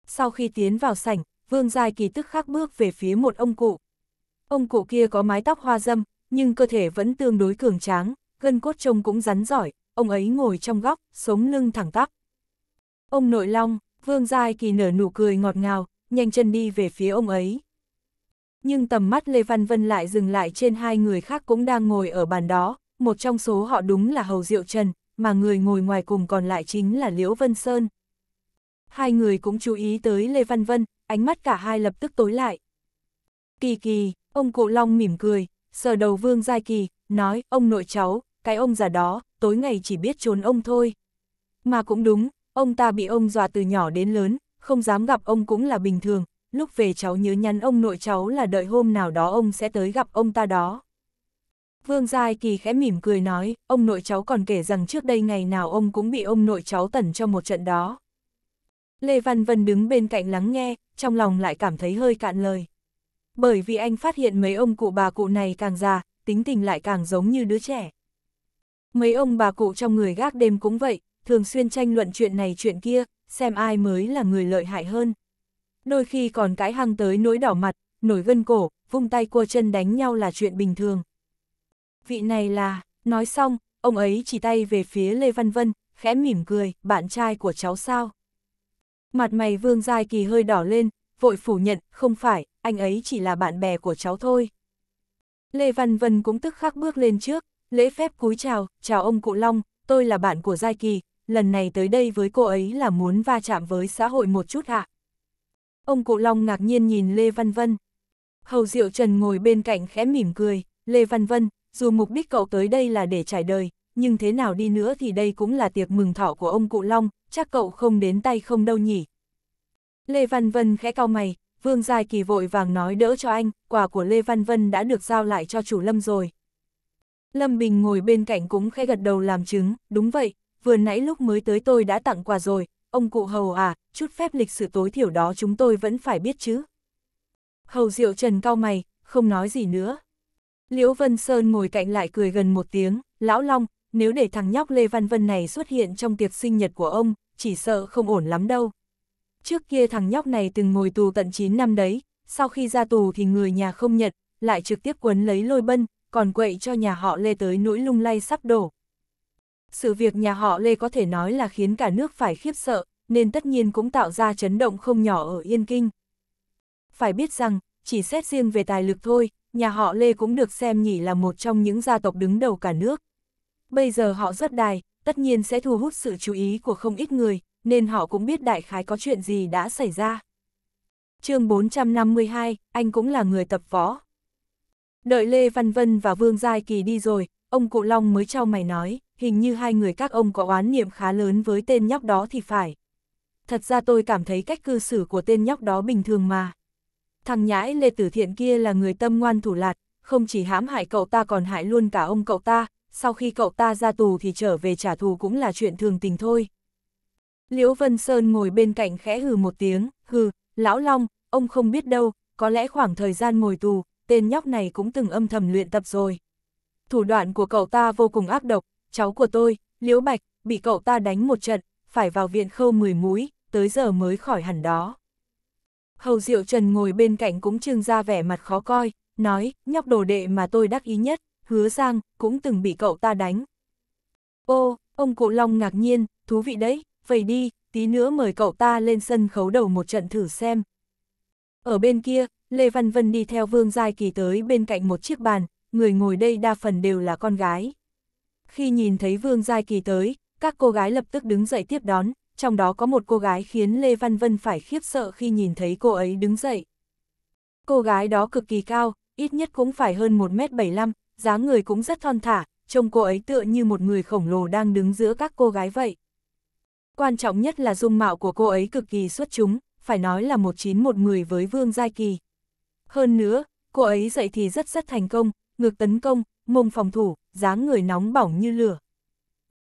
S1: Sau khi tiến vào sảnh, Vương Giai Kỳ tức khắc bước về phía một ông cụ. Ông cụ kia có mái tóc hoa dâm, nhưng cơ thể vẫn tương đối cường tráng, gân cốt trông cũng rắn giỏi, ông ấy ngồi trong góc, sống lưng thẳng tắp. Ông nội long, Vương Giai Kỳ nở nụ cười ngọt ngào, nhanh chân đi về phía ông ấy nhưng tầm mắt Lê Văn Vân lại dừng lại trên hai người khác cũng đang ngồi ở bàn đó, một trong số họ đúng là Hầu Diệu Trần, mà người ngồi ngoài cùng còn lại chính là Liễu Vân Sơn. Hai người cũng chú ý tới Lê Văn Vân, ánh mắt cả hai lập tức tối lại. Kỳ kỳ, ông cụ Long mỉm cười, sờ đầu Vương Giai Kỳ, nói, ông nội cháu, cái ông già đó, tối ngày chỉ biết trốn ông thôi. Mà cũng đúng, ông ta bị ông dọa từ nhỏ đến lớn, không dám gặp ông cũng là bình thường, lúc về cháu nhớ nhắn ông nội cháu là đợi hôm nào đó ông sẽ tới gặp ông ta đó. Vương Giai Kỳ khẽ mỉm cười nói, ông nội cháu còn kể rằng trước đây ngày nào ông cũng bị ông nội cháu tẩn cho một trận đó. Lê Văn Vân đứng bên cạnh lắng nghe, trong lòng lại cảm thấy hơi cạn lời. Bởi vì anh phát hiện mấy ông cụ bà cụ này càng già, tính tình lại càng giống như đứa trẻ. Mấy ông bà cụ trong người gác đêm cũng vậy, thường xuyên tranh luận chuyện này chuyện kia, xem ai mới là người lợi hại hơn đôi khi còn cãi hăng tới nỗi đỏ mặt, nổi gân cổ, vung tay cua chân đánh nhau là chuyện bình thường. Vị này là, nói xong, ông ấy chỉ tay về phía Lê Văn Vân, khẽ mỉm cười, bạn trai của cháu sao? Mặt mày Vương Giai Kỳ hơi đỏ lên, vội phủ nhận, không phải, anh ấy chỉ là bạn bè của cháu thôi. Lê Văn Vân cũng tức khắc bước lên trước, lễ phép cúi chào, chào ông Cụ Long, tôi là bạn của Giai Kỳ, lần này tới đây với cô ấy là muốn va chạm với xã hội một chút ạ. À? Ông Cụ Long ngạc nhiên nhìn Lê Văn Vân. Hầu Diệu Trần ngồi bên cạnh khẽ mỉm cười, Lê Văn Vân, dù mục đích cậu tới đây là để trải đời, nhưng thế nào đi nữa thì đây cũng là tiệc mừng thọ của ông Cụ Long, chắc cậu không đến tay không đâu nhỉ. Lê Văn Vân khẽ cau mày, Vương Giai Kỳ vội vàng nói đỡ cho anh, quà của Lê Văn Vân đã được giao lại cho chủ Lâm rồi. Lâm Bình ngồi bên cạnh cũng khẽ gật đầu làm chứng, đúng vậy, vừa nãy lúc mới tới tôi đã tặng quà rồi, ông cụ hầu à, chút phép lịch sử tối thiểu đó chúng tôi vẫn phải biết chứ. Hầu Diệu Trần cao mày, không nói gì nữa. Liễu Vân Sơn ngồi cạnh lại cười gần một tiếng, lão long, nếu để thằng nhóc Lê Văn Vân này xuất hiện trong tiệc sinh nhật của ông, chỉ sợ không ổn lắm đâu. Trước kia thằng nhóc này từng ngồi tù tận 9 năm đấy, sau khi ra tù thì người nhà không nhận, lại trực tiếp quấn lấy lôi bân, còn quậy cho nhà họ Lê tới nỗi lung lay sắp đổ. Sự việc nhà họ Lê có thể nói là khiến cả nước phải khiếp sợ, nên tất nhiên cũng tạo ra chấn động không nhỏ ở Yên Kinh. Phải biết rằng, chỉ xét riêng về tài lực thôi, nhà họ Lê cũng được xem nhỉ là một trong những gia tộc đứng đầu cả nước. Bây giờ họ rất đài, tất nhiên sẽ thu hút sự chú ý của không ít người, nên họ cũng biết đại khái có chuyện gì đã xảy ra. chương 452, anh cũng là người tập võ. Đợi Lê Văn Vân và Vương Giai Kỳ đi rồi, ông Cụ Long mới trao mày nói, hình như hai người các ông có oán niệm khá lớn với tên nhóc đó thì phải thật ra tôi cảm thấy cách cư xử của tên nhóc đó bình thường mà. Thằng nhãi Lê Tử Thiện kia là người tâm ngoan thủ lạt, không chỉ hãm hại cậu ta còn hại luôn cả ông cậu ta, sau khi cậu ta ra tù thì trở về trả thù cũng là chuyện thường tình thôi. Liễu Vân Sơn ngồi bên cạnh khẽ hừ một tiếng, hừ, lão long, ông không biết đâu, có lẽ khoảng thời gian ngồi tù, tên nhóc này cũng từng âm thầm luyện tập rồi. Thủ đoạn của cậu ta vô cùng ác độc, cháu của tôi, Liễu Bạch, bị cậu ta đánh một trận, phải vào viện khâu 10 múi, tới giờ mới khỏi hẳn đó. Hầu Diệu Trần ngồi bên cạnh cũng trương ra vẻ mặt khó coi, nói, nhóc đồ đệ mà tôi đắc ý nhất, hứa sang cũng từng bị cậu ta đánh. Ô, ông cụ Long ngạc nhiên, thú vị đấy, vậy đi, tí nữa mời cậu ta lên sân khấu đầu một trận thử xem. Ở bên kia, Lê Văn Vân đi theo Vương Giai Kỳ tới bên cạnh một chiếc bàn, người ngồi đây đa phần đều là con gái. Khi nhìn thấy Vương Giai Kỳ tới, các cô gái lập tức đứng dậy tiếp đón, trong đó có một cô gái khiến Lê Văn Vân phải khiếp sợ khi nhìn thấy cô ấy đứng dậy. Cô gái đó cực kỳ cao, ít nhất cũng phải hơn 1m75, dáng người cũng rất thon thả, trông cô ấy tựa như một người khổng lồ đang đứng giữa các cô gái vậy. Quan trọng nhất là dung mạo của cô ấy cực kỳ xuất chúng, phải nói là một chín một mười với Vương Giai Kỳ. Hơn nữa, cô ấy dậy thì rất rất thành công, ngược tấn công, mông phòng thủ, dáng người nóng bỏng như lửa.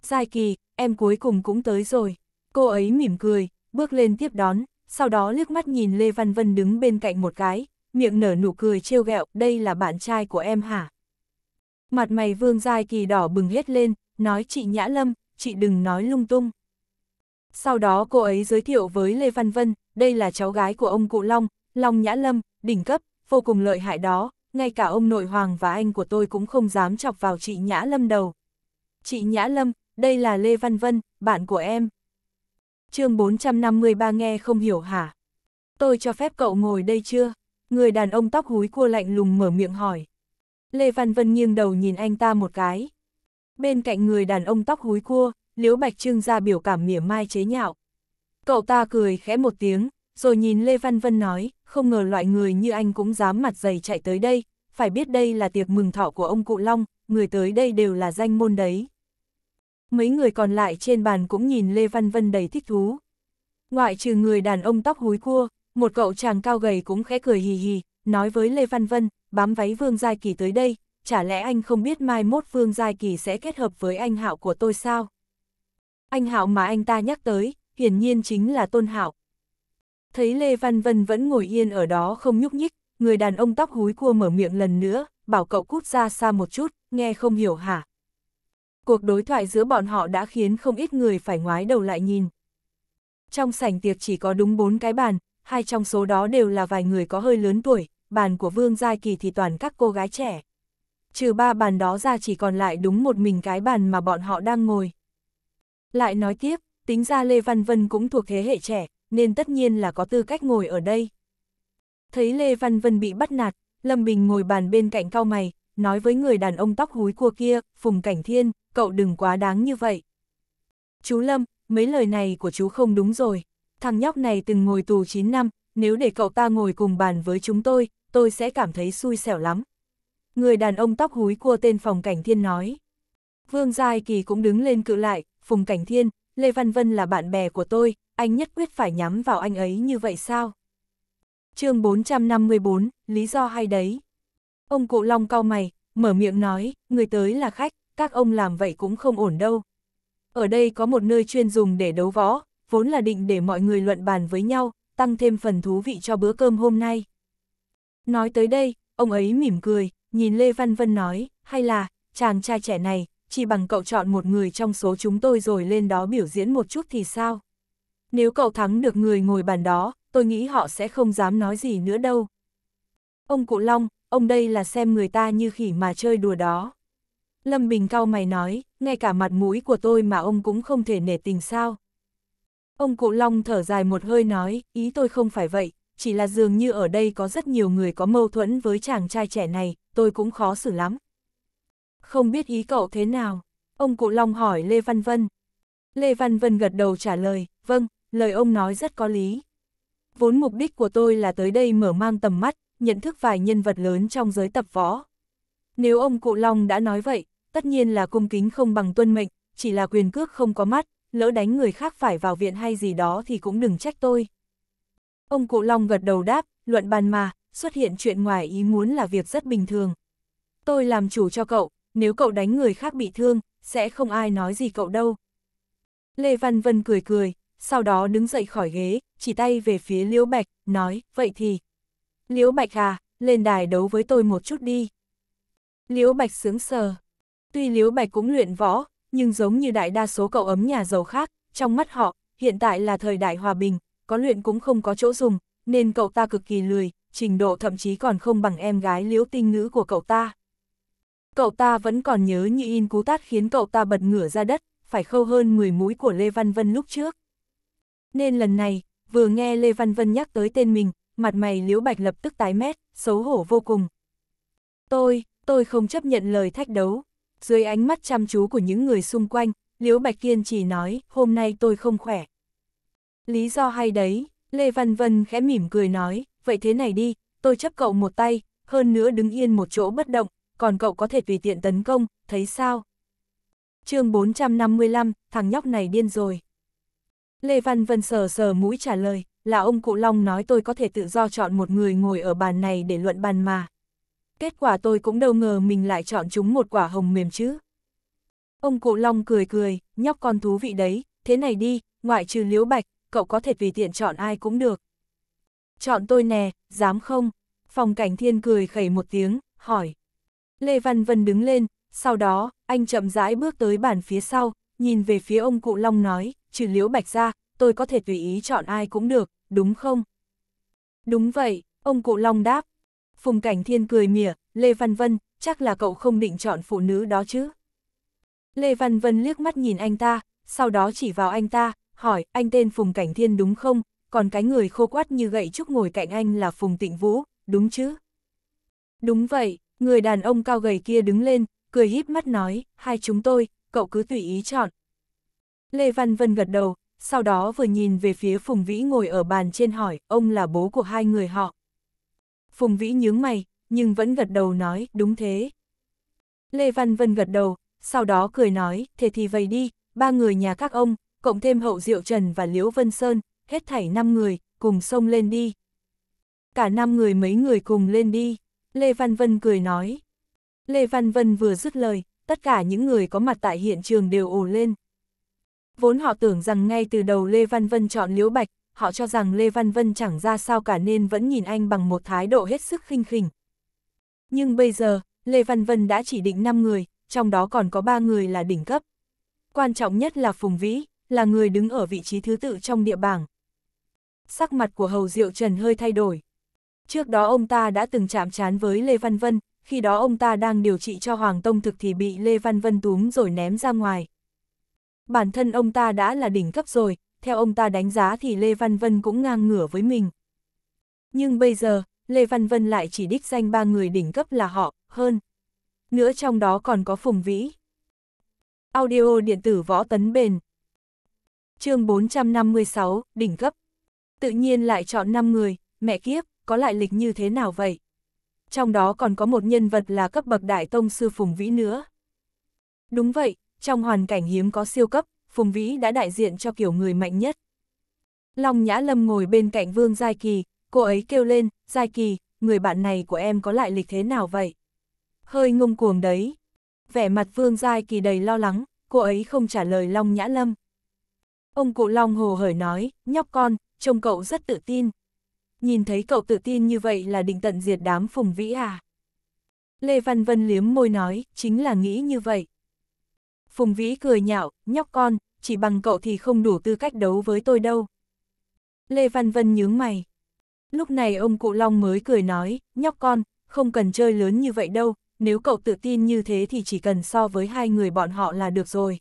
S1: Giai Kỳ, em cuối cùng cũng tới rồi. Cô ấy mỉm cười, bước lên tiếp đón, sau đó liếc mắt nhìn Lê Văn Vân đứng bên cạnh một cái, miệng nở nụ cười trêu ghẹo, đây là bạn trai của em hả? Mặt mày Vương Giai Kỳ đỏ bừng hết lên, nói chị Nhã Lâm, chị đừng nói lung tung. Sau đó cô ấy giới thiệu với Lê Văn Vân, đây là cháu gái của ông cụ Long, Long Nhã Lâm, đỉnh cấp, vô cùng lợi hại đó, ngay cả ông nội Hoàng và anh của tôi cũng không dám chọc vào chị Nhã Lâm đầu. Chị Nhã Lâm, đây là Lê Văn Vân, bạn của em chương 453 nghe không hiểu hả? Tôi cho phép cậu ngồi đây chưa? Người đàn ông tóc húi cua lạnh lùng mở miệng hỏi. Lê Văn Vân nghiêng đầu nhìn anh ta một cái. Bên cạnh người đàn ông tóc húi cua, Liễu Bạch Trưng ra biểu cảm mỉa mai chế nhạo. Cậu ta cười khẽ một tiếng, rồi nhìn Lê Văn Vân nói, không ngờ loại người như anh cũng dám mặt dày chạy tới đây, phải biết đây là tiệc mừng thọ của ông cụ Long, người tới đây đều là danh môn đấy mấy người còn lại trên bàn cũng nhìn Lê Văn Vân đầy thích thú. Ngoại trừ người đàn ông tóc húi cua, một cậu chàng cao gầy cũng khẽ cười hì hì, nói với Lê Văn Vân, bám váy Vương Giai Kỳ tới đây, chả lẽ anh không biết mai mốt Vương Giai Kỳ sẽ kết hợp với anh Hạo của tôi sao? Anh Hạo mà anh ta nhắc tới, hiển nhiên chính là Tôn Hạo. Thấy Lê Văn Vân vẫn ngồi yên ở đó không nhúc nhích, người đàn ông tóc húi cua mở miệng lần nữa, bảo cậu cút ra xa một chút, nghe không hiểu hả? cuộc đối thoại giữa bọn họ đã khiến không ít người phải ngoái đầu lại nhìn. Trong sảnh tiệc chỉ có đúng bốn cái bàn, hai trong số đó đều là vài người có hơi lớn tuổi, bàn của Vương Giai Kỳ thì toàn các cô gái trẻ. Trừ ba bàn đó ra chỉ còn lại đúng một mình cái bàn mà bọn họ đang ngồi. Lại nói tiếp, tính ra Lê Văn Vân cũng thuộc thế hệ trẻ, nên tất nhiên là có tư cách ngồi ở đây. Thấy Lê Văn Vân bị bắt nạt, Lâm Bình ngồi bàn bên cạnh cao mày, nói với người đàn ông tóc húi cua kia, Phùng Cảnh Thiên, cậu đừng quá đáng như vậy. Chú Lâm, mấy lời này của chú không đúng rồi. Thằng nhóc này từng ngồi tù 9 năm, nếu để cậu ta ngồi cùng bàn với chúng tôi, tôi sẽ cảm thấy xui xẻo lắm. Người đàn ông tóc húi cua tên Phòng Cảnh Thiên nói. Vương Giai Kỳ cũng đứng lên cự lại, Phùng Cảnh Thiên, Lê Văn Vân là bạn bè của tôi, anh nhất quyết phải nhắm vào anh ấy như vậy sao? chương 454, lý do hay đấy. Ông cụ Long cau mày, mở miệng nói, người tới là khách các ông làm vậy cũng không ổn đâu. Ở đây có một nơi chuyên dùng để đấu võ, vốn là định để mọi người luận bàn với nhau, tăng thêm phần thú vị cho bữa cơm hôm nay. Nói tới đây, ông ấy mỉm cười, nhìn Lê Văn Vân nói, hay là, chàng trai trẻ này, chỉ bằng cậu chọn một người trong số chúng tôi rồi lên đó biểu diễn một chút thì sao? Nếu cậu thắng được người ngồi bàn đó, tôi nghĩ họ sẽ không dám nói gì nữa đâu. Ông Cụ Long, ông đây là xem người ta như khỉ mà chơi đùa đó. Lâm Bình cao mày nói, ngay cả mặt mũi của tôi mà ông cũng không thể nể tình sao. Ông Cụ Long thở dài một hơi nói, ý tôi không phải vậy, chỉ là dường như ở đây có rất nhiều người có mâu thuẫn với chàng trai trẻ này, tôi cũng khó xử lắm. Không biết ý cậu thế nào? Ông Cụ Long hỏi Lê Văn Vân. Lê Văn Vân gật đầu trả lời, vâng, lời ông nói rất có lý. Vốn mục đích của tôi là tới đây mở mang tầm mắt, nhận thức vài nhân vật lớn trong giới tập võ. Nếu ông Cụ Long đã nói vậy, tất nhiên là cung kính không bằng tuân mệnh, chỉ là quyền cước không có mắt, lỡ đánh người khác phải vào viện hay gì đó thì cũng đừng trách tôi. Ông Cụ Long gật đầu đáp, luận bàn mà, xuất hiện chuyện ngoài ý muốn là việc rất bình thường. Tôi làm chủ cho cậu, nếu cậu đánh người khác bị thương, sẽ không ai nói gì cậu đâu. Lê Văn Vân cười cười, sau đó đứng dậy khỏi ghế, chỉ tay về phía Liễu Bạch, nói, vậy thì... Liễu Bạch à, lên đài đấu với tôi một chút đi. Liễu Bạch sướng sờ, Tuy Liễu Bạch cũng luyện võ, nhưng giống như đại đa số cậu ấm nhà giàu khác, trong mắt họ, hiện tại là thời đại hòa bình, có luyện cũng không có chỗ dùng, nên cậu ta cực kỳ lười, trình độ thậm chí còn không bằng em gái Liễu Tinh Ngữ của cậu ta. Cậu ta vẫn còn nhớ như in cú tát khiến cậu ta bật ngửa ra đất, phải khâu hơn 10 mũi của Lê Văn Vân lúc trước. Nên lần này, vừa nghe Lê Văn Vân nhắc tới tên mình, mặt mày Liễu Bạch lập tức tái mét, xấu hổ vô cùng. Tôi, tôi không chấp nhận lời thách đấu dưới ánh mắt chăm chú của những người xung quanh, Liễu Bạch Kiên chỉ nói, hôm nay tôi không khỏe. Lý do hay đấy, Lê Văn Vân khẽ mỉm cười nói, vậy thế này đi, tôi chấp cậu một tay, hơn nữa đứng yên một chỗ bất động, còn cậu có thể tùy tiện tấn công, thấy sao? chương 455, thằng nhóc này điên rồi. Lê Văn Vân sờ sờ mũi trả lời, là ông Cụ Long nói tôi có thể tự do chọn một người ngồi ở bàn này để luận bàn mà kết quả tôi cũng đâu ngờ mình lại chọn chúng một quả hồng mềm chứ. Ông cụ Long cười cười, nhóc con thú vị đấy, thế này đi, ngoại trừ liễu bạch, cậu có thể vì tiện chọn ai cũng được. Chọn tôi nè, dám không? Phòng cảnh thiên cười khẩy một tiếng, hỏi. Lê Văn Vân đứng lên, sau đó, anh chậm rãi bước tới bàn phía sau, nhìn về phía ông cụ Long nói, trừ liễu bạch ra, tôi có thể tùy ý chọn ai cũng được, đúng không? Đúng vậy, ông cụ Long đáp, Phùng Cảnh Thiên cười mỉa, Lê Văn Vân, chắc là cậu không định chọn phụ nữ đó chứ. Lê Văn Vân liếc mắt nhìn anh ta, sau đó chỉ vào anh ta, hỏi, anh tên Phùng Cảnh Thiên đúng không, còn cái người khô quát như gậy trúc ngồi cạnh anh là Phùng Tịnh Vũ, đúng chứ? Đúng vậy, người đàn ông cao gầy kia đứng lên, cười híp mắt nói, hai chúng tôi, cậu cứ tùy ý chọn. Lê Văn Vân gật đầu, sau đó vừa nhìn về phía Phùng Vĩ ngồi ở bàn trên hỏi, ông là bố của hai người họ. Phùng Vĩ nhướng mày, nhưng vẫn gật đầu nói, đúng thế. Lê Văn Vân gật đầu, sau đó cười nói, thế thì vậy đi, ba người nhà các ông, cộng thêm hậu Diệu Trần và Liễu Vân Sơn, hết thảy năm người, cùng sông lên đi. Cả năm người mấy người cùng lên đi, Lê Văn Vân cười nói. Lê Văn Vân vừa dứt lời, tất cả những người có mặt tại hiện trường đều ồ lên. Vốn họ tưởng rằng ngay từ đầu Lê Văn Vân chọn Liễu Bạch, họ cho rằng Lê Văn Vân chẳng ra sao cả nên vẫn nhìn anh bằng một thái độ hết sức khinh khỉnh. Nhưng bây giờ, Lê Văn Vân đã chỉ định 5 người, trong đó còn có 3 người là đỉnh cấp. Quan trọng nhất là Phùng Vĩ, là người đứng ở vị trí thứ tự trong địa bảng. Sắc mặt của Hầu Diệu Trần hơi thay đổi. Trước đó ông ta đã từng chạm trán với Lê Văn Vân, khi đó ông ta đang điều trị cho Hoàng Tông Thực thì bị Lê Văn Vân túm rồi ném ra ngoài. Bản thân ông ta đã là đỉnh cấp rồi, theo ông ta đánh giá thì Lê Văn Vân cũng ngang ngửa với mình. Nhưng bây giờ, Lê Văn Vân lại chỉ đích danh ba người đỉnh cấp là họ, hơn. Nữa trong đó còn có Phùng Vĩ. Audio điện tử võ tấn bền. chương 456, đỉnh cấp. Tự nhiên lại chọn 5 người, mẹ kiếp, có lại lịch như thế nào vậy? Trong đó còn có một nhân vật là cấp bậc đại tông sư Phùng Vĩ nữa. Đúng vậy, trong hoàn cảnh hiếm có siêu cấp, Phùng Vĩ đã đại diện cho kiểu người mạnh nhất. Long Nhã Lâm ngồi bên cạnh Vương Giai Kỳ, cô ấy kêu lên, Giai Kỳ, người bạn này của em có lại lịch thế nào vậy? Hơi ngông cuồng đấy. Vẻ mặt Vương Giai Kỳ đầy lo lắng, cô ấy không trả lời Long Nhã Lâm. Ông cụ Long hồ hởi nói, nhóc con, trông cậu rất tự tin. Nhìn thấy cậu tự tin như vậy là định tận diệt đám Phùng Vĩ à? Lê Văn Vân liếm môi nói, chính là nghĩ như vậy. Phùng Vĩ cười nhạo, nhóc con, chỉ bằng cậu thì không đủ tư cách đấu với tôi đâu. Lê Văn Vân nhướng mày. Lúc này ông cụ Long mới cười nói, nhóc con, không cần chơi lớn như vậy đâu, nếu cậu tự tin như thế thì chỉ cần so với hai người bọn họ là được rồi.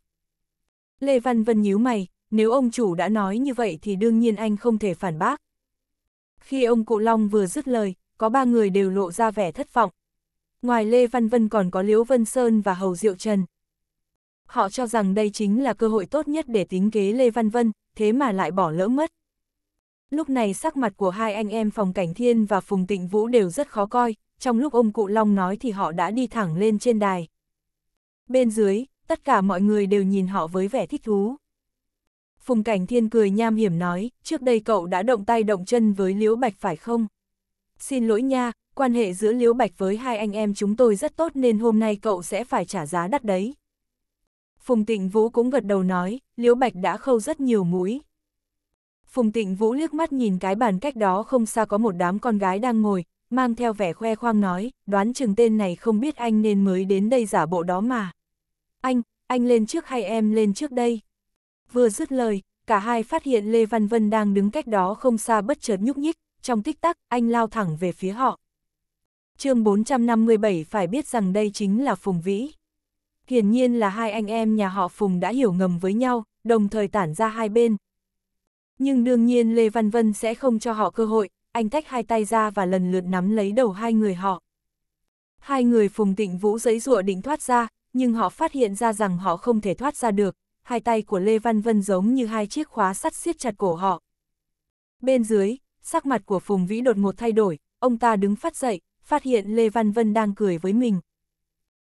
S1: Lê Văn Vân nhíu mày, nếu ông chủ đã nói như vậy thì đương nhiên anh không thể phản bác. Khi ông cụ Long vừa dứt lời, có ba người đều lộ ra vẻ thất vọng. Ngoài Lê Văn Vân còn có Liễu Vân Sơn và Hầu Diệu Trần. Họ cho rằng đây chính là cơ hội tốt nhất để tính kế Lê Văn Vân, thế mà lại bỏ lỡ mất. Lúc này sắc mặt của hai anh em Phòng Cảnh Thiên và Phùng Tịnh Vũ đều rất khó coi, trong lúc ông Cụ Long nói thì họ đã đi thẳng lên trên đài. Bên dưới, tất cả mọi người đều nhìn họ với vẻ thích thú. Phùng Cảnh Thiên cười nham hiểm nói, trước đây cậu đã động tay động chân với Liễu Bạch phải không? Xin lỗi nha, quan hệ giữa Liễu Bạch với hai anh em chúng tôi rất tốt nên hôm nay cậu sẽ phải trả giá đắt đấy. Phùng Tịnh Vũ cũng gật đầu nói, Liễu Bạch đã khâu rất nhiều mũi. Phùng Tịnh Vũ liếc mắt nhìn cái bàn cách đó không xa có một đám con gái đang ngồi, mang theo vẻ khoe khoang nói, đoán chừng tên này không biết anh nên mới đến đây giả bộ đó mà. Anh, anh lên trước hay em lên trước đây? Vừa dứt lời, cả hai phát hiện Lê Văn Vân đang đứng cách đó không xa bất chợt nhúc nhích, trong tích tắc, anh lao thẳng về phía họ. chương 457 phải biết rằng đây chính là Phùng Vĩ. Hiển nhiên là hai anh em nhà họ Phùng đã hiểu ngầm với nhau, đồng thời tản ra hai bên. Nhưng đương nhiên Lê Văn Vân sẽ không cho họ cơ hội, anh tách hai tay ra và lần lượt nắm lấy đầu hai người họ. Hai người Phùng Tịnh Vũ giấy rụa định thoát ra, nhưng họ phát hiện ra rằng họ không thể thoát ra được, hai tay của Lê Văn Vân giống như hai chiếc khóa sắt siết chặt cổ họ. Bên dưới, sắc mặt của Phùng Vĩ đột ngột thay đổi, ông ta đứng phát dậy, phát hiện Lê Văn Vân đang cười với mình.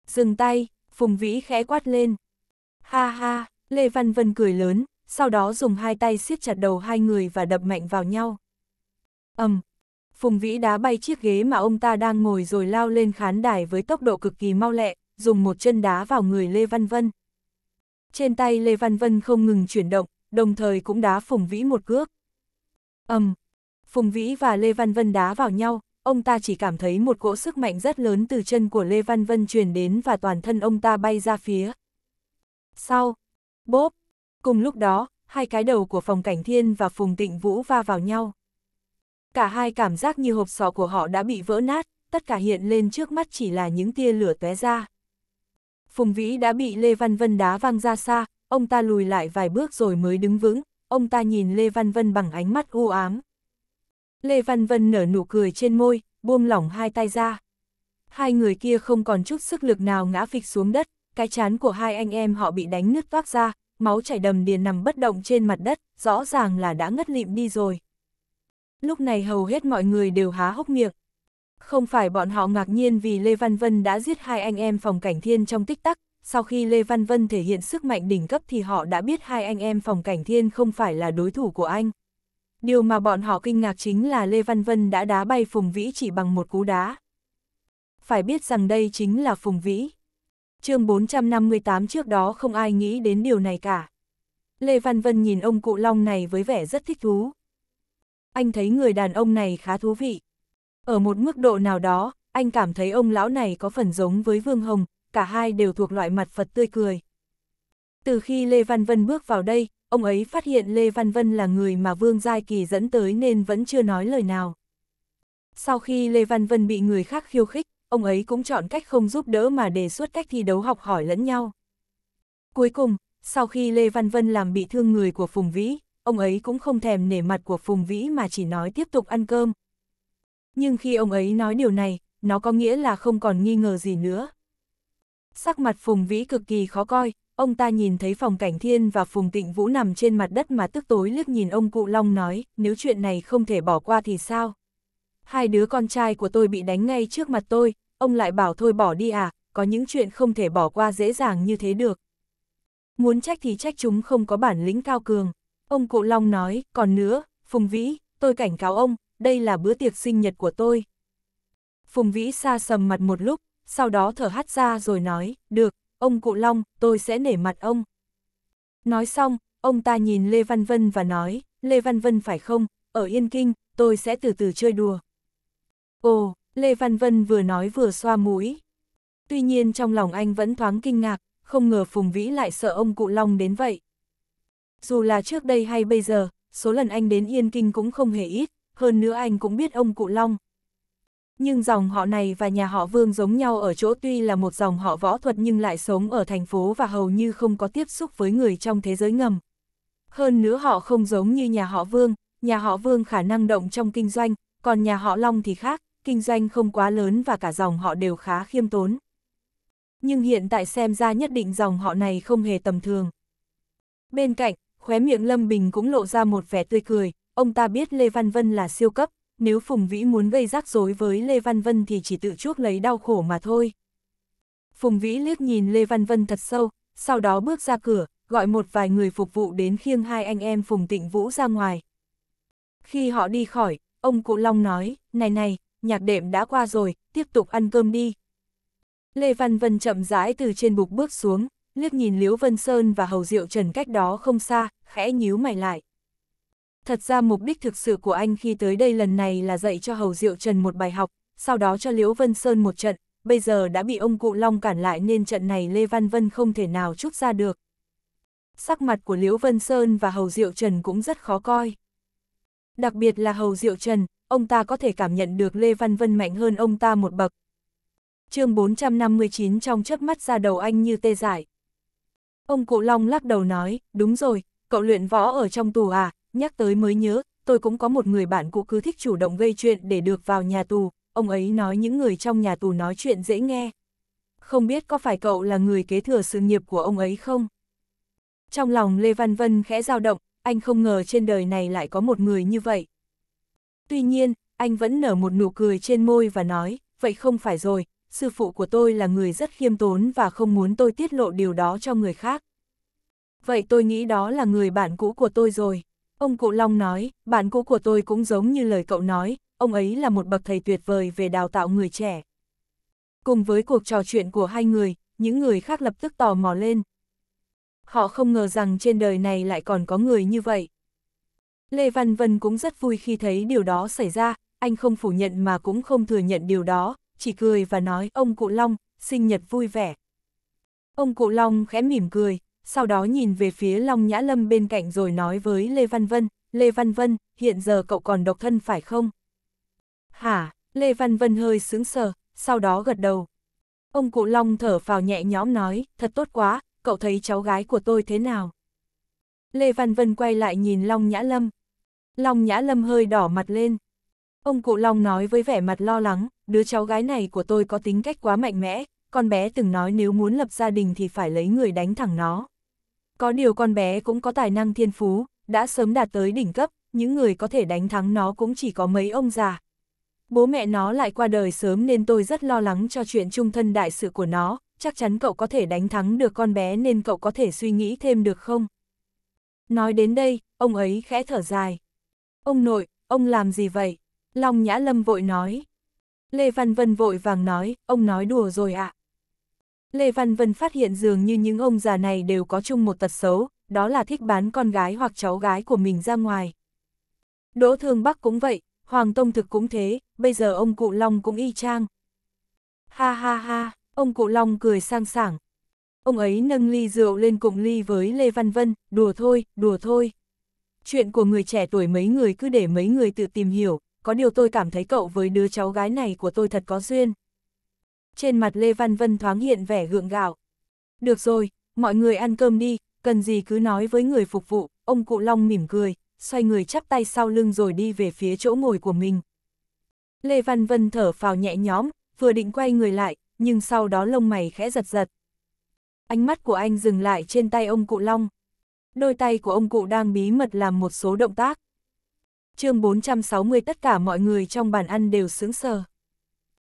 S1: Dừng tay, Phùng Vĩ khẽ quát lên. Ha ha, Lê Văn Vân cười lớn, sau đó dùng hai tay siết chặt đầu hai người và đập mạnh vào nhau. ầm, Phùng Vĩ đá bay chiếc ghế mà ông ta đang ngồi rồi lao lên khán đài với tốc độ cực kỳ mau lẹ, dùng một chân đá vào người Lê Văn Vân. Trên tay Lê Văn Vân không ngừng chuyển động, đồng thời cũng đá Phùng Vĩ một cước. ầm, Phùng Vĩ và Lê Văn Vân đá vào nhau, ông ta chỉ cảm thấy một cỗ sức mạnh rất lớn từ chân của Lê Văn Vân truyền đến và toàn thân ông ta bay ra phía. Sau, bốp, cùng lúc đó, hai cái đầu của Phòng Cảnh Thiên và Phùng Tịnh Vũ va vào nhau. Cả hai cảm giác như hộp sọ của họ đã bị vỡ nát, tất cả hiện lên trước mắt chỉ là những tia lửa tóe ra. Phùng Vĩ đã bị Lê Văn Vân đá văng ra xa, ông ta lùi lại vài bước rồi mới đứng vững, ông ta nhìn Lê Văn Vân bằng ánh mắt u ám. Lê Văn Vân nở nụ cười trên môi, buông lỏng hai tay ra. Hai người kia không còn chút sức lực nào ngã phịch xuống đất, cái chán của hai anh em họ bị đánh nứt toác ra, máu chảy đầm điền nằm bất động trên mặt đất, rõ ràng là đã ngất lịm đi rồi. Lúc này hầu hết mọi người đều há hốc miệng. Không phải bọn họ ngạc nhiên vì Lê Văn Vân đã giết hai anh em phòng cảnh thiên trong tích tắc, sau khi Lê Văn Vân thể hiện sức mạnh đỉnh cấp thì họ đã biết hai anh em phòng cảnh thiên không phải là đối thủ của anh. Điều mà bọn họ kinh ngạc chính là Lê Văn Vân đã đá bay Phùng Vĩ chỉ bằng một cú đá. Phải biết rằng đây chính là Phùng Vĩ. chương 458 trước đó không ai nghĩ đến điều này cả. Lê Văn Vân nhìn ông cụ Long này với vẻ rất thích thú. Anh thấy người đàn ông này khá thú vị. Ở một mức độ nào đó, anh cảm thấy ông lão này có phần giống với Vương Hồng, cả hai đều thuộc loại mặt Phật tươi cười. Từ khi Lê Văn Vân bước vào đây, ông ấy phát hiện Lê Văn Vân là người mà Vương Giai Kỳ dẫn tới nên vẫn chưa nói lời nào. Sau khi Lê Văn Vân bị người khác khiêu khích, ông ấy cũng chọn cách không giúp đỡ mà đề xuất cách thi đấu học hỏi lẫn nhau. Cuối cùng, sau khi Lê Văn Vân làm bị thương người của Phùng Vĩ, ông ấy cũng không thèm nể mặt của Phùng Vĩ mà chỉ nói tiếp tục ăn cơm. Nhưng khi ông ấy nói điều này, nó có nghĩa là không còn nghi ngờ gì nữa. Sắc mặt Phùng Vĩ cực kỳ khó coi, ông ta nhìn thấy phòng cảnh thiên và phùng tịnh vũ nằm trên mặt đất mà tức tối liếc nhìn ông cụ Long nói, nếu chuyện này không thể bỏ qua thì sao? Hai đứa con trai của tôi bị đánh ngay trước mặt tôi, ông lại bảo thôi bỏ đi à, có những chuyện không thể bỏ qua dễ dàng như thế được. Muốn trách thì trách chúng không có bản lĩnh cao cường. Ông cụ Long nói, còn nữa, Phùng Vĩ, tôi cảnh cáo ông, đây là bữa tiệc sinh nhật của tôi. Phùng Vĩ xa sầm mặt một lúc, sau đó thở hắt ra rồi nói, được, ông cụ Long, tôi sẽ nể mặt ông. Nói xong, ông ta nhìn Lê Văn Vân và nói, Lê Văn Vân phải không, ở Yên Kinh, tôi sẽ từ từ chơi đùa. Ồ, Lê Văn Vân vừa nói vừa xoa mũi. Tuy nhiên trong lòng anh vẫn thoáng kinh ngạc, không ngờ Phùng Vĩ lại sợ ông cụ Long đến vậy. Dù là trước đây hay bây giờ, số lần anh đến Yên Kinh cũng không hề ít, hơn nữa anh cũng biết ông cụ Long, nhưng dòng họ này và nhà họ Vương giống nhau ở chỗ tuy là một dòng họ võ thuật nhưng lại sống ở thành phố và hầu như không có tiếp xúc với người trong thế giới ngầm. Hơn nữa họ không giống như nhà họ Vương, nhà họ Vương khả năng động trong kinh doanh, còn nhà họ Long thì khác, kinh doanh không quá lớn và cả dòng họ đều khá khiêm tốn. Nhưng hiện tại xem ra nhất định dòng họ này không hề tầm thường. Bên cạnh, khóe miệng Lâm Bình cũng lộ ra một vẻ tươi cười, ông ta biết Lê Văn Vân là siêu cấp, nếu Phùng Vĩ muốn gây rắc rối với Lê Văn Vân thì chỉ tự chuốc lấy đau khổ mà thôi. Phùng Vĩ liếc nhìn Lê Văn Vân thật sâu, sau đó bước ra cửa, gọi một vài người phục vụ đến khiêng hai anh em Phùng Tịnh Vũ ra ngoài. Khi họ đi khỏi, ông Cụ Long nói, này này, nhạc đệm đã qua rồi, tiếp tục ăn cơm đi. Lê Văn Vân chậm rãi từ trên bục bước xuống, liếc nhìn Liễu Vân Sơn và Hầu Diệu Trần cách đó không xa, khẽ nhíu mày lại. Thật ra mục đích thực sự của anh khi tới đây lần này là dạy cho Hầu Diệu Trần một bài học, sau đó cho Liễu Vân Sơn một trận, bây giờ đã bị ông cụ Long cản lại nên trận này Lê Văn Vân không thể nào trút ra được. Sắc mặt của Liễu Vân Sơn và Hầu Diệu Trần cũng rất khó coi. Đặc biệt là Hầu Diệu Trần, ông ta có thể cảm nhận được Lê Văn Vân mạnh hơn ông ta một bậc. chương 459 trong chớp mắt ra đầu anh như tê giải. Ông cụ Long lắc đầu nói, đúng rồi, cậu luyện võ ở trong tù à, nhắc tới mới nhớ, tôi cũng có một người bạn cũ cứ thích chủ động gây chuyện để được vào nhà tù, ông ấy nói những người trong nhà tù nói chuyện dễ nghe. Không biết có phải cậu là người kế thừa sự nghiệp của ông ấy không? Trong lòng Lê Văn Vân khẽ dao động, anh không ngờ trên đời này lại có một người như vậy. Tuy nhiên, anh vẫn nở một nụ cười trên môi và nói, vậy không phải rồi, sư phụ của tôi là người rất khiêm tốn và không muốn tôi tiết lộ điều đó cho người khác. Vậy tôi nghĩ đó là người bạn cũ của tôi rồi. Ông cụ Long nói, bạn cũ của tôi cũng giống như lời cậu nói, ông ấy là một bậc thầy tuyệt vời về đào tạo người trẻ. Cùng với cuộc trò chuyện của hai người, những người khác lập tức tò mò lên. Họ không ngờ rằng trên đời này lại còn có người như vậy. Lê Văn Vân cũng rất vui khi thấy điều đó xảy ra, anh không phủ nhận mà cũng không thừa nhận điều đó, chỉ cười và nói ông cụ Long, sinh nhật vui vẻ. Ông cụ Long khẽ mỉm cười, sau đó nhìn về phía Long Nhã Lâm bên cạnh rồi nói với Lê Văn Vân, Lê Văn Vân, hiện giờ cậu còn độc thân phải không? Hả, Lê Văn Vân hơi sướng sờ, sau đó gật đầu. Ông cụ Long thở vào nhẹ nhõm nói, thật tốt quá, cậu thấy cháu gái của tôi thế nào? Lê Văn Vân quay lại nhìn Long Nhã Lâm. Long Nhã Lâm hơi đỏ mặt lên. Ông cụ Long nói với vẻ mặt lo lắng, đứa cháu gái này của tôi có tính cách quá mạnh mẽ, con bé từng nói nếu muốn lập gia đình thì phải lấy người đánh thẳng nó. Có điều con bé cũng có tài năng thiên phú, đã sớm đạt tới đỉnh cấp, những người có thể đánh thắng nó cũng chỉ có mấy ông già. Bố mẹ nó lại qua đời sớm nên tôi rất lo lắng cho chuyện trung thân đại sự của nó, chắc chắn cậu có thể đánh thắng được con bé nên cậu có thể suy nghĩ thêm được không? Nói đến đây, ông ấy khẽ thở dài. Ông nội, ông làm gì vậy? Long Nhã Lâm vội nói. Lê Văn Vân vội vàng nói, ông nói đùa rồi ạ. À. Lê Văn Vân phát hiện dường như những ông già này đều có chung một tật xấu, đó là thích bán con gái hoặc cháu gái của mình ra ngoài. Đỗ Thương Bắc cũng vậy, Hoàng Tông Thực cũng thế, bây giờ ông Cụ Long cũng y chang. Ha ha ha, ông Cụ Long cười sang sảng. Ông ấy nâng ly rượu lên cùng ly với Lê Văn Vân, đùa thôi, đùa thôi. Chuyện của người trẻ tuổi mấy người cứ để mấy người tự tìm hiểu, có điều tôi cảm thấy cậu với đứa cháu gái này của tôi thật có duyên trên mặt Lê Văn Vân thoáng hiện vẻ gượng gạo. Được rồi, mọi người ăn cơm đi, cần gì cứ nói với người phục vụ, ông cụ Long mỉm cười, xoay người chắp tay sau lưng rồi đi về phía chỗ ngồi của mình. Lê Văn Vân thở phào nhẹ nhõm, vừa định quay người lại, nhưng sau đó lông mày khẽ giật giật. Ánh mắt của anh dừng lại trên tay ông cụ Long. Đôi tay của ông cụ đang bí mật làm một số động tác. chương 460 tất cả mọi người trong bàn ăn đều sững sờ.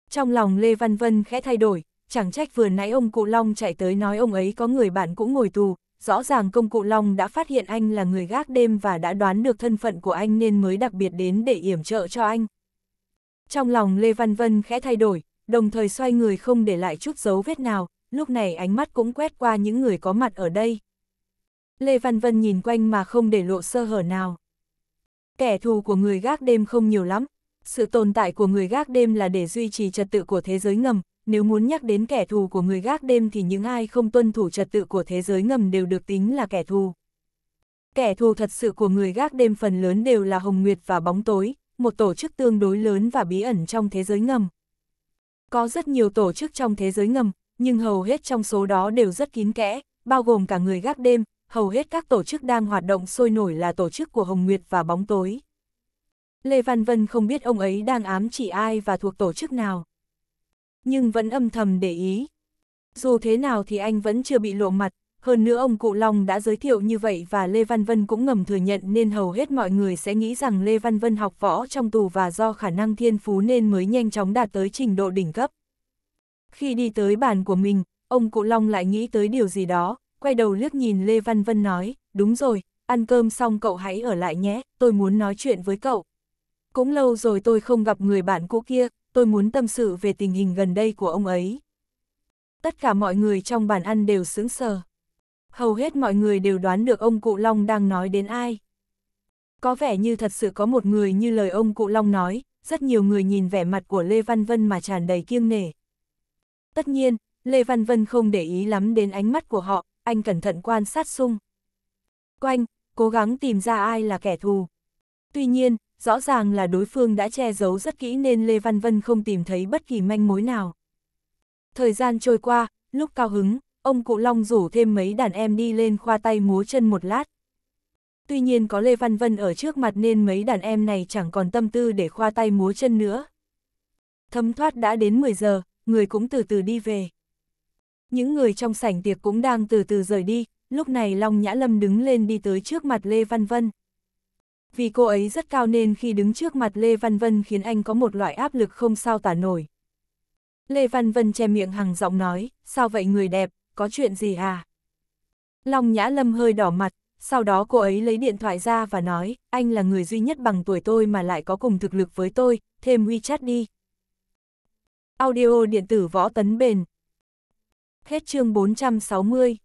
S1: Trong lòng Lê Văn Vân khẽ thay đổi, chẳng trách vừa nãy ông Cụ Long chạy tới nói ông ấy có người bạn cũng ngồi tù, rõ ràng công Cụ Long đã phát hiện anh là người gác đêm và đã đoán được thân phận của anh nên mới đặc biệt đến để yểm trợ cho anh. Trong lòng Lê Văn Vân khẽ thay đổi, đồng thời xoay người không để lại chút dấu vết nào, lúc này ánh mắt cũng quét qua những người có mặt ở đây. Lê Văn Vân nhìn quanh mà không để lộ sơ hở nào. Kẻ thù của người gác đêm không nhiều lắm, sự tồn tại của người gác đêm là để duy trì trật tự của thế giới ngầm, nếu muốn nhắc đến kẻ thù của người gác đêm thì những ai không tuân thủ trật tự của thế giới ngầm đều được tính là kẻ thù. Kẻ thù thật sự của người gác đêm phần lớn đều là Hồng Nguyệt và Bóng Tối, một tổ chức tương đối lớn và bí ẩn trong thế giới ngầm. Có rất nhiều tổ chức trong thế giới ngầm, nhưng hầu hết trong số đó đều rất kín kẽ, bao gồm cả người gác đêm, hầu hết các tổ chức đang hoạt động sôi nổi là tổ chức của Hồng Nguyệt và Bóng Tối. Lê Văn Vân không biết ông ấy đang ám chỉ ai và thuộc tổ chức nào. Nhưng vẫn âm thầm để ý. Dù thế nào thì anh vẫn chưa bị lộ mặt, hơn nữa ông Cụ Long đã giới thiệu như vậy và Lê Văn Vân cũng ngầm thừa nhận nên hầu hết mọi người sẽ nghĩ rằng Lê Văn Vân học võ trong tù và do khả năng thiên phú nên mới nhanh chóng đạt tới trình độ đỉnh cấp. Khi đi tới bàn của mình, ông Cụ Long lại nghĩ tới điều gì đó, quay đầu liếc nhìn Lê Văn Vân nói, đúng rồi, ăn cơm xong cậu hãy ở lại nhé, tôi muốn nói chuyện với cậu. Cũng lâu rồi tôi không gặp người bạn cũ kia, tôi muốn tâm sự về tình hình gần đây của ông ấy. Tất cả mọi người trong bàn ăn đều sững sờ. Hầu hết mọi người đều đoán được ông cụ Long đang nói đến ai. Có vẻ như thật sự có một người như lời ông cụ Long nói, rất nhiều người nhìn vẻ mặt của Lê Văn Vân mà tràn đầy kiêng nể. Tất nhiên, Lê Văn Vân không để ý lắm đến ánh mắt của họ, anh cẩn thận quan sát xung. Quanh, cố gắng tìm ra ai là kẻ thù. Tuy nhiên, rõ ràng là đối phương đã che giấu rất kỹ nên Lê Văn Vân không tìm thấy bất kỳ manh mối nào. Thời gian trôi qua, lúc cao hứng, ông cụ Long rủ thêm mấy đàn em đi lên khoa tay múa chân một lát. Tuy nhiên có Lê Văn Vân ở trước mặt nên mấy đàn em này chẳng còn tâm tư để khoa tay múa chân nữa. Thấm thoát đã đến 10 giờ, người cũng từ từ đi về. Những người trong sảnh tiệc cũng đang từ từ rời đi, lúc này Long Nhã Lâm đứng lên đi tới trước mặt Lê Văn Vân. Vì cô ấy rất cao nên khi đứng trước mặt Lê Văn Vân khiến anh có một loại áp lực không sao tả nổi. Lê Văn Vân che miệng hằng giọng nói, sao vậy người đẹp, có chuyện gì à? Long Nhã Lâm hơi đỏ mặt, sau đó cô ấy lấy điện thoại ra và nói, anh là người duy nhất bằng tuổi tôi mà lại có cùng thực lực với tôi, thêm WeChat đi. Audio điện tử võ tấn bền. Hết chương 460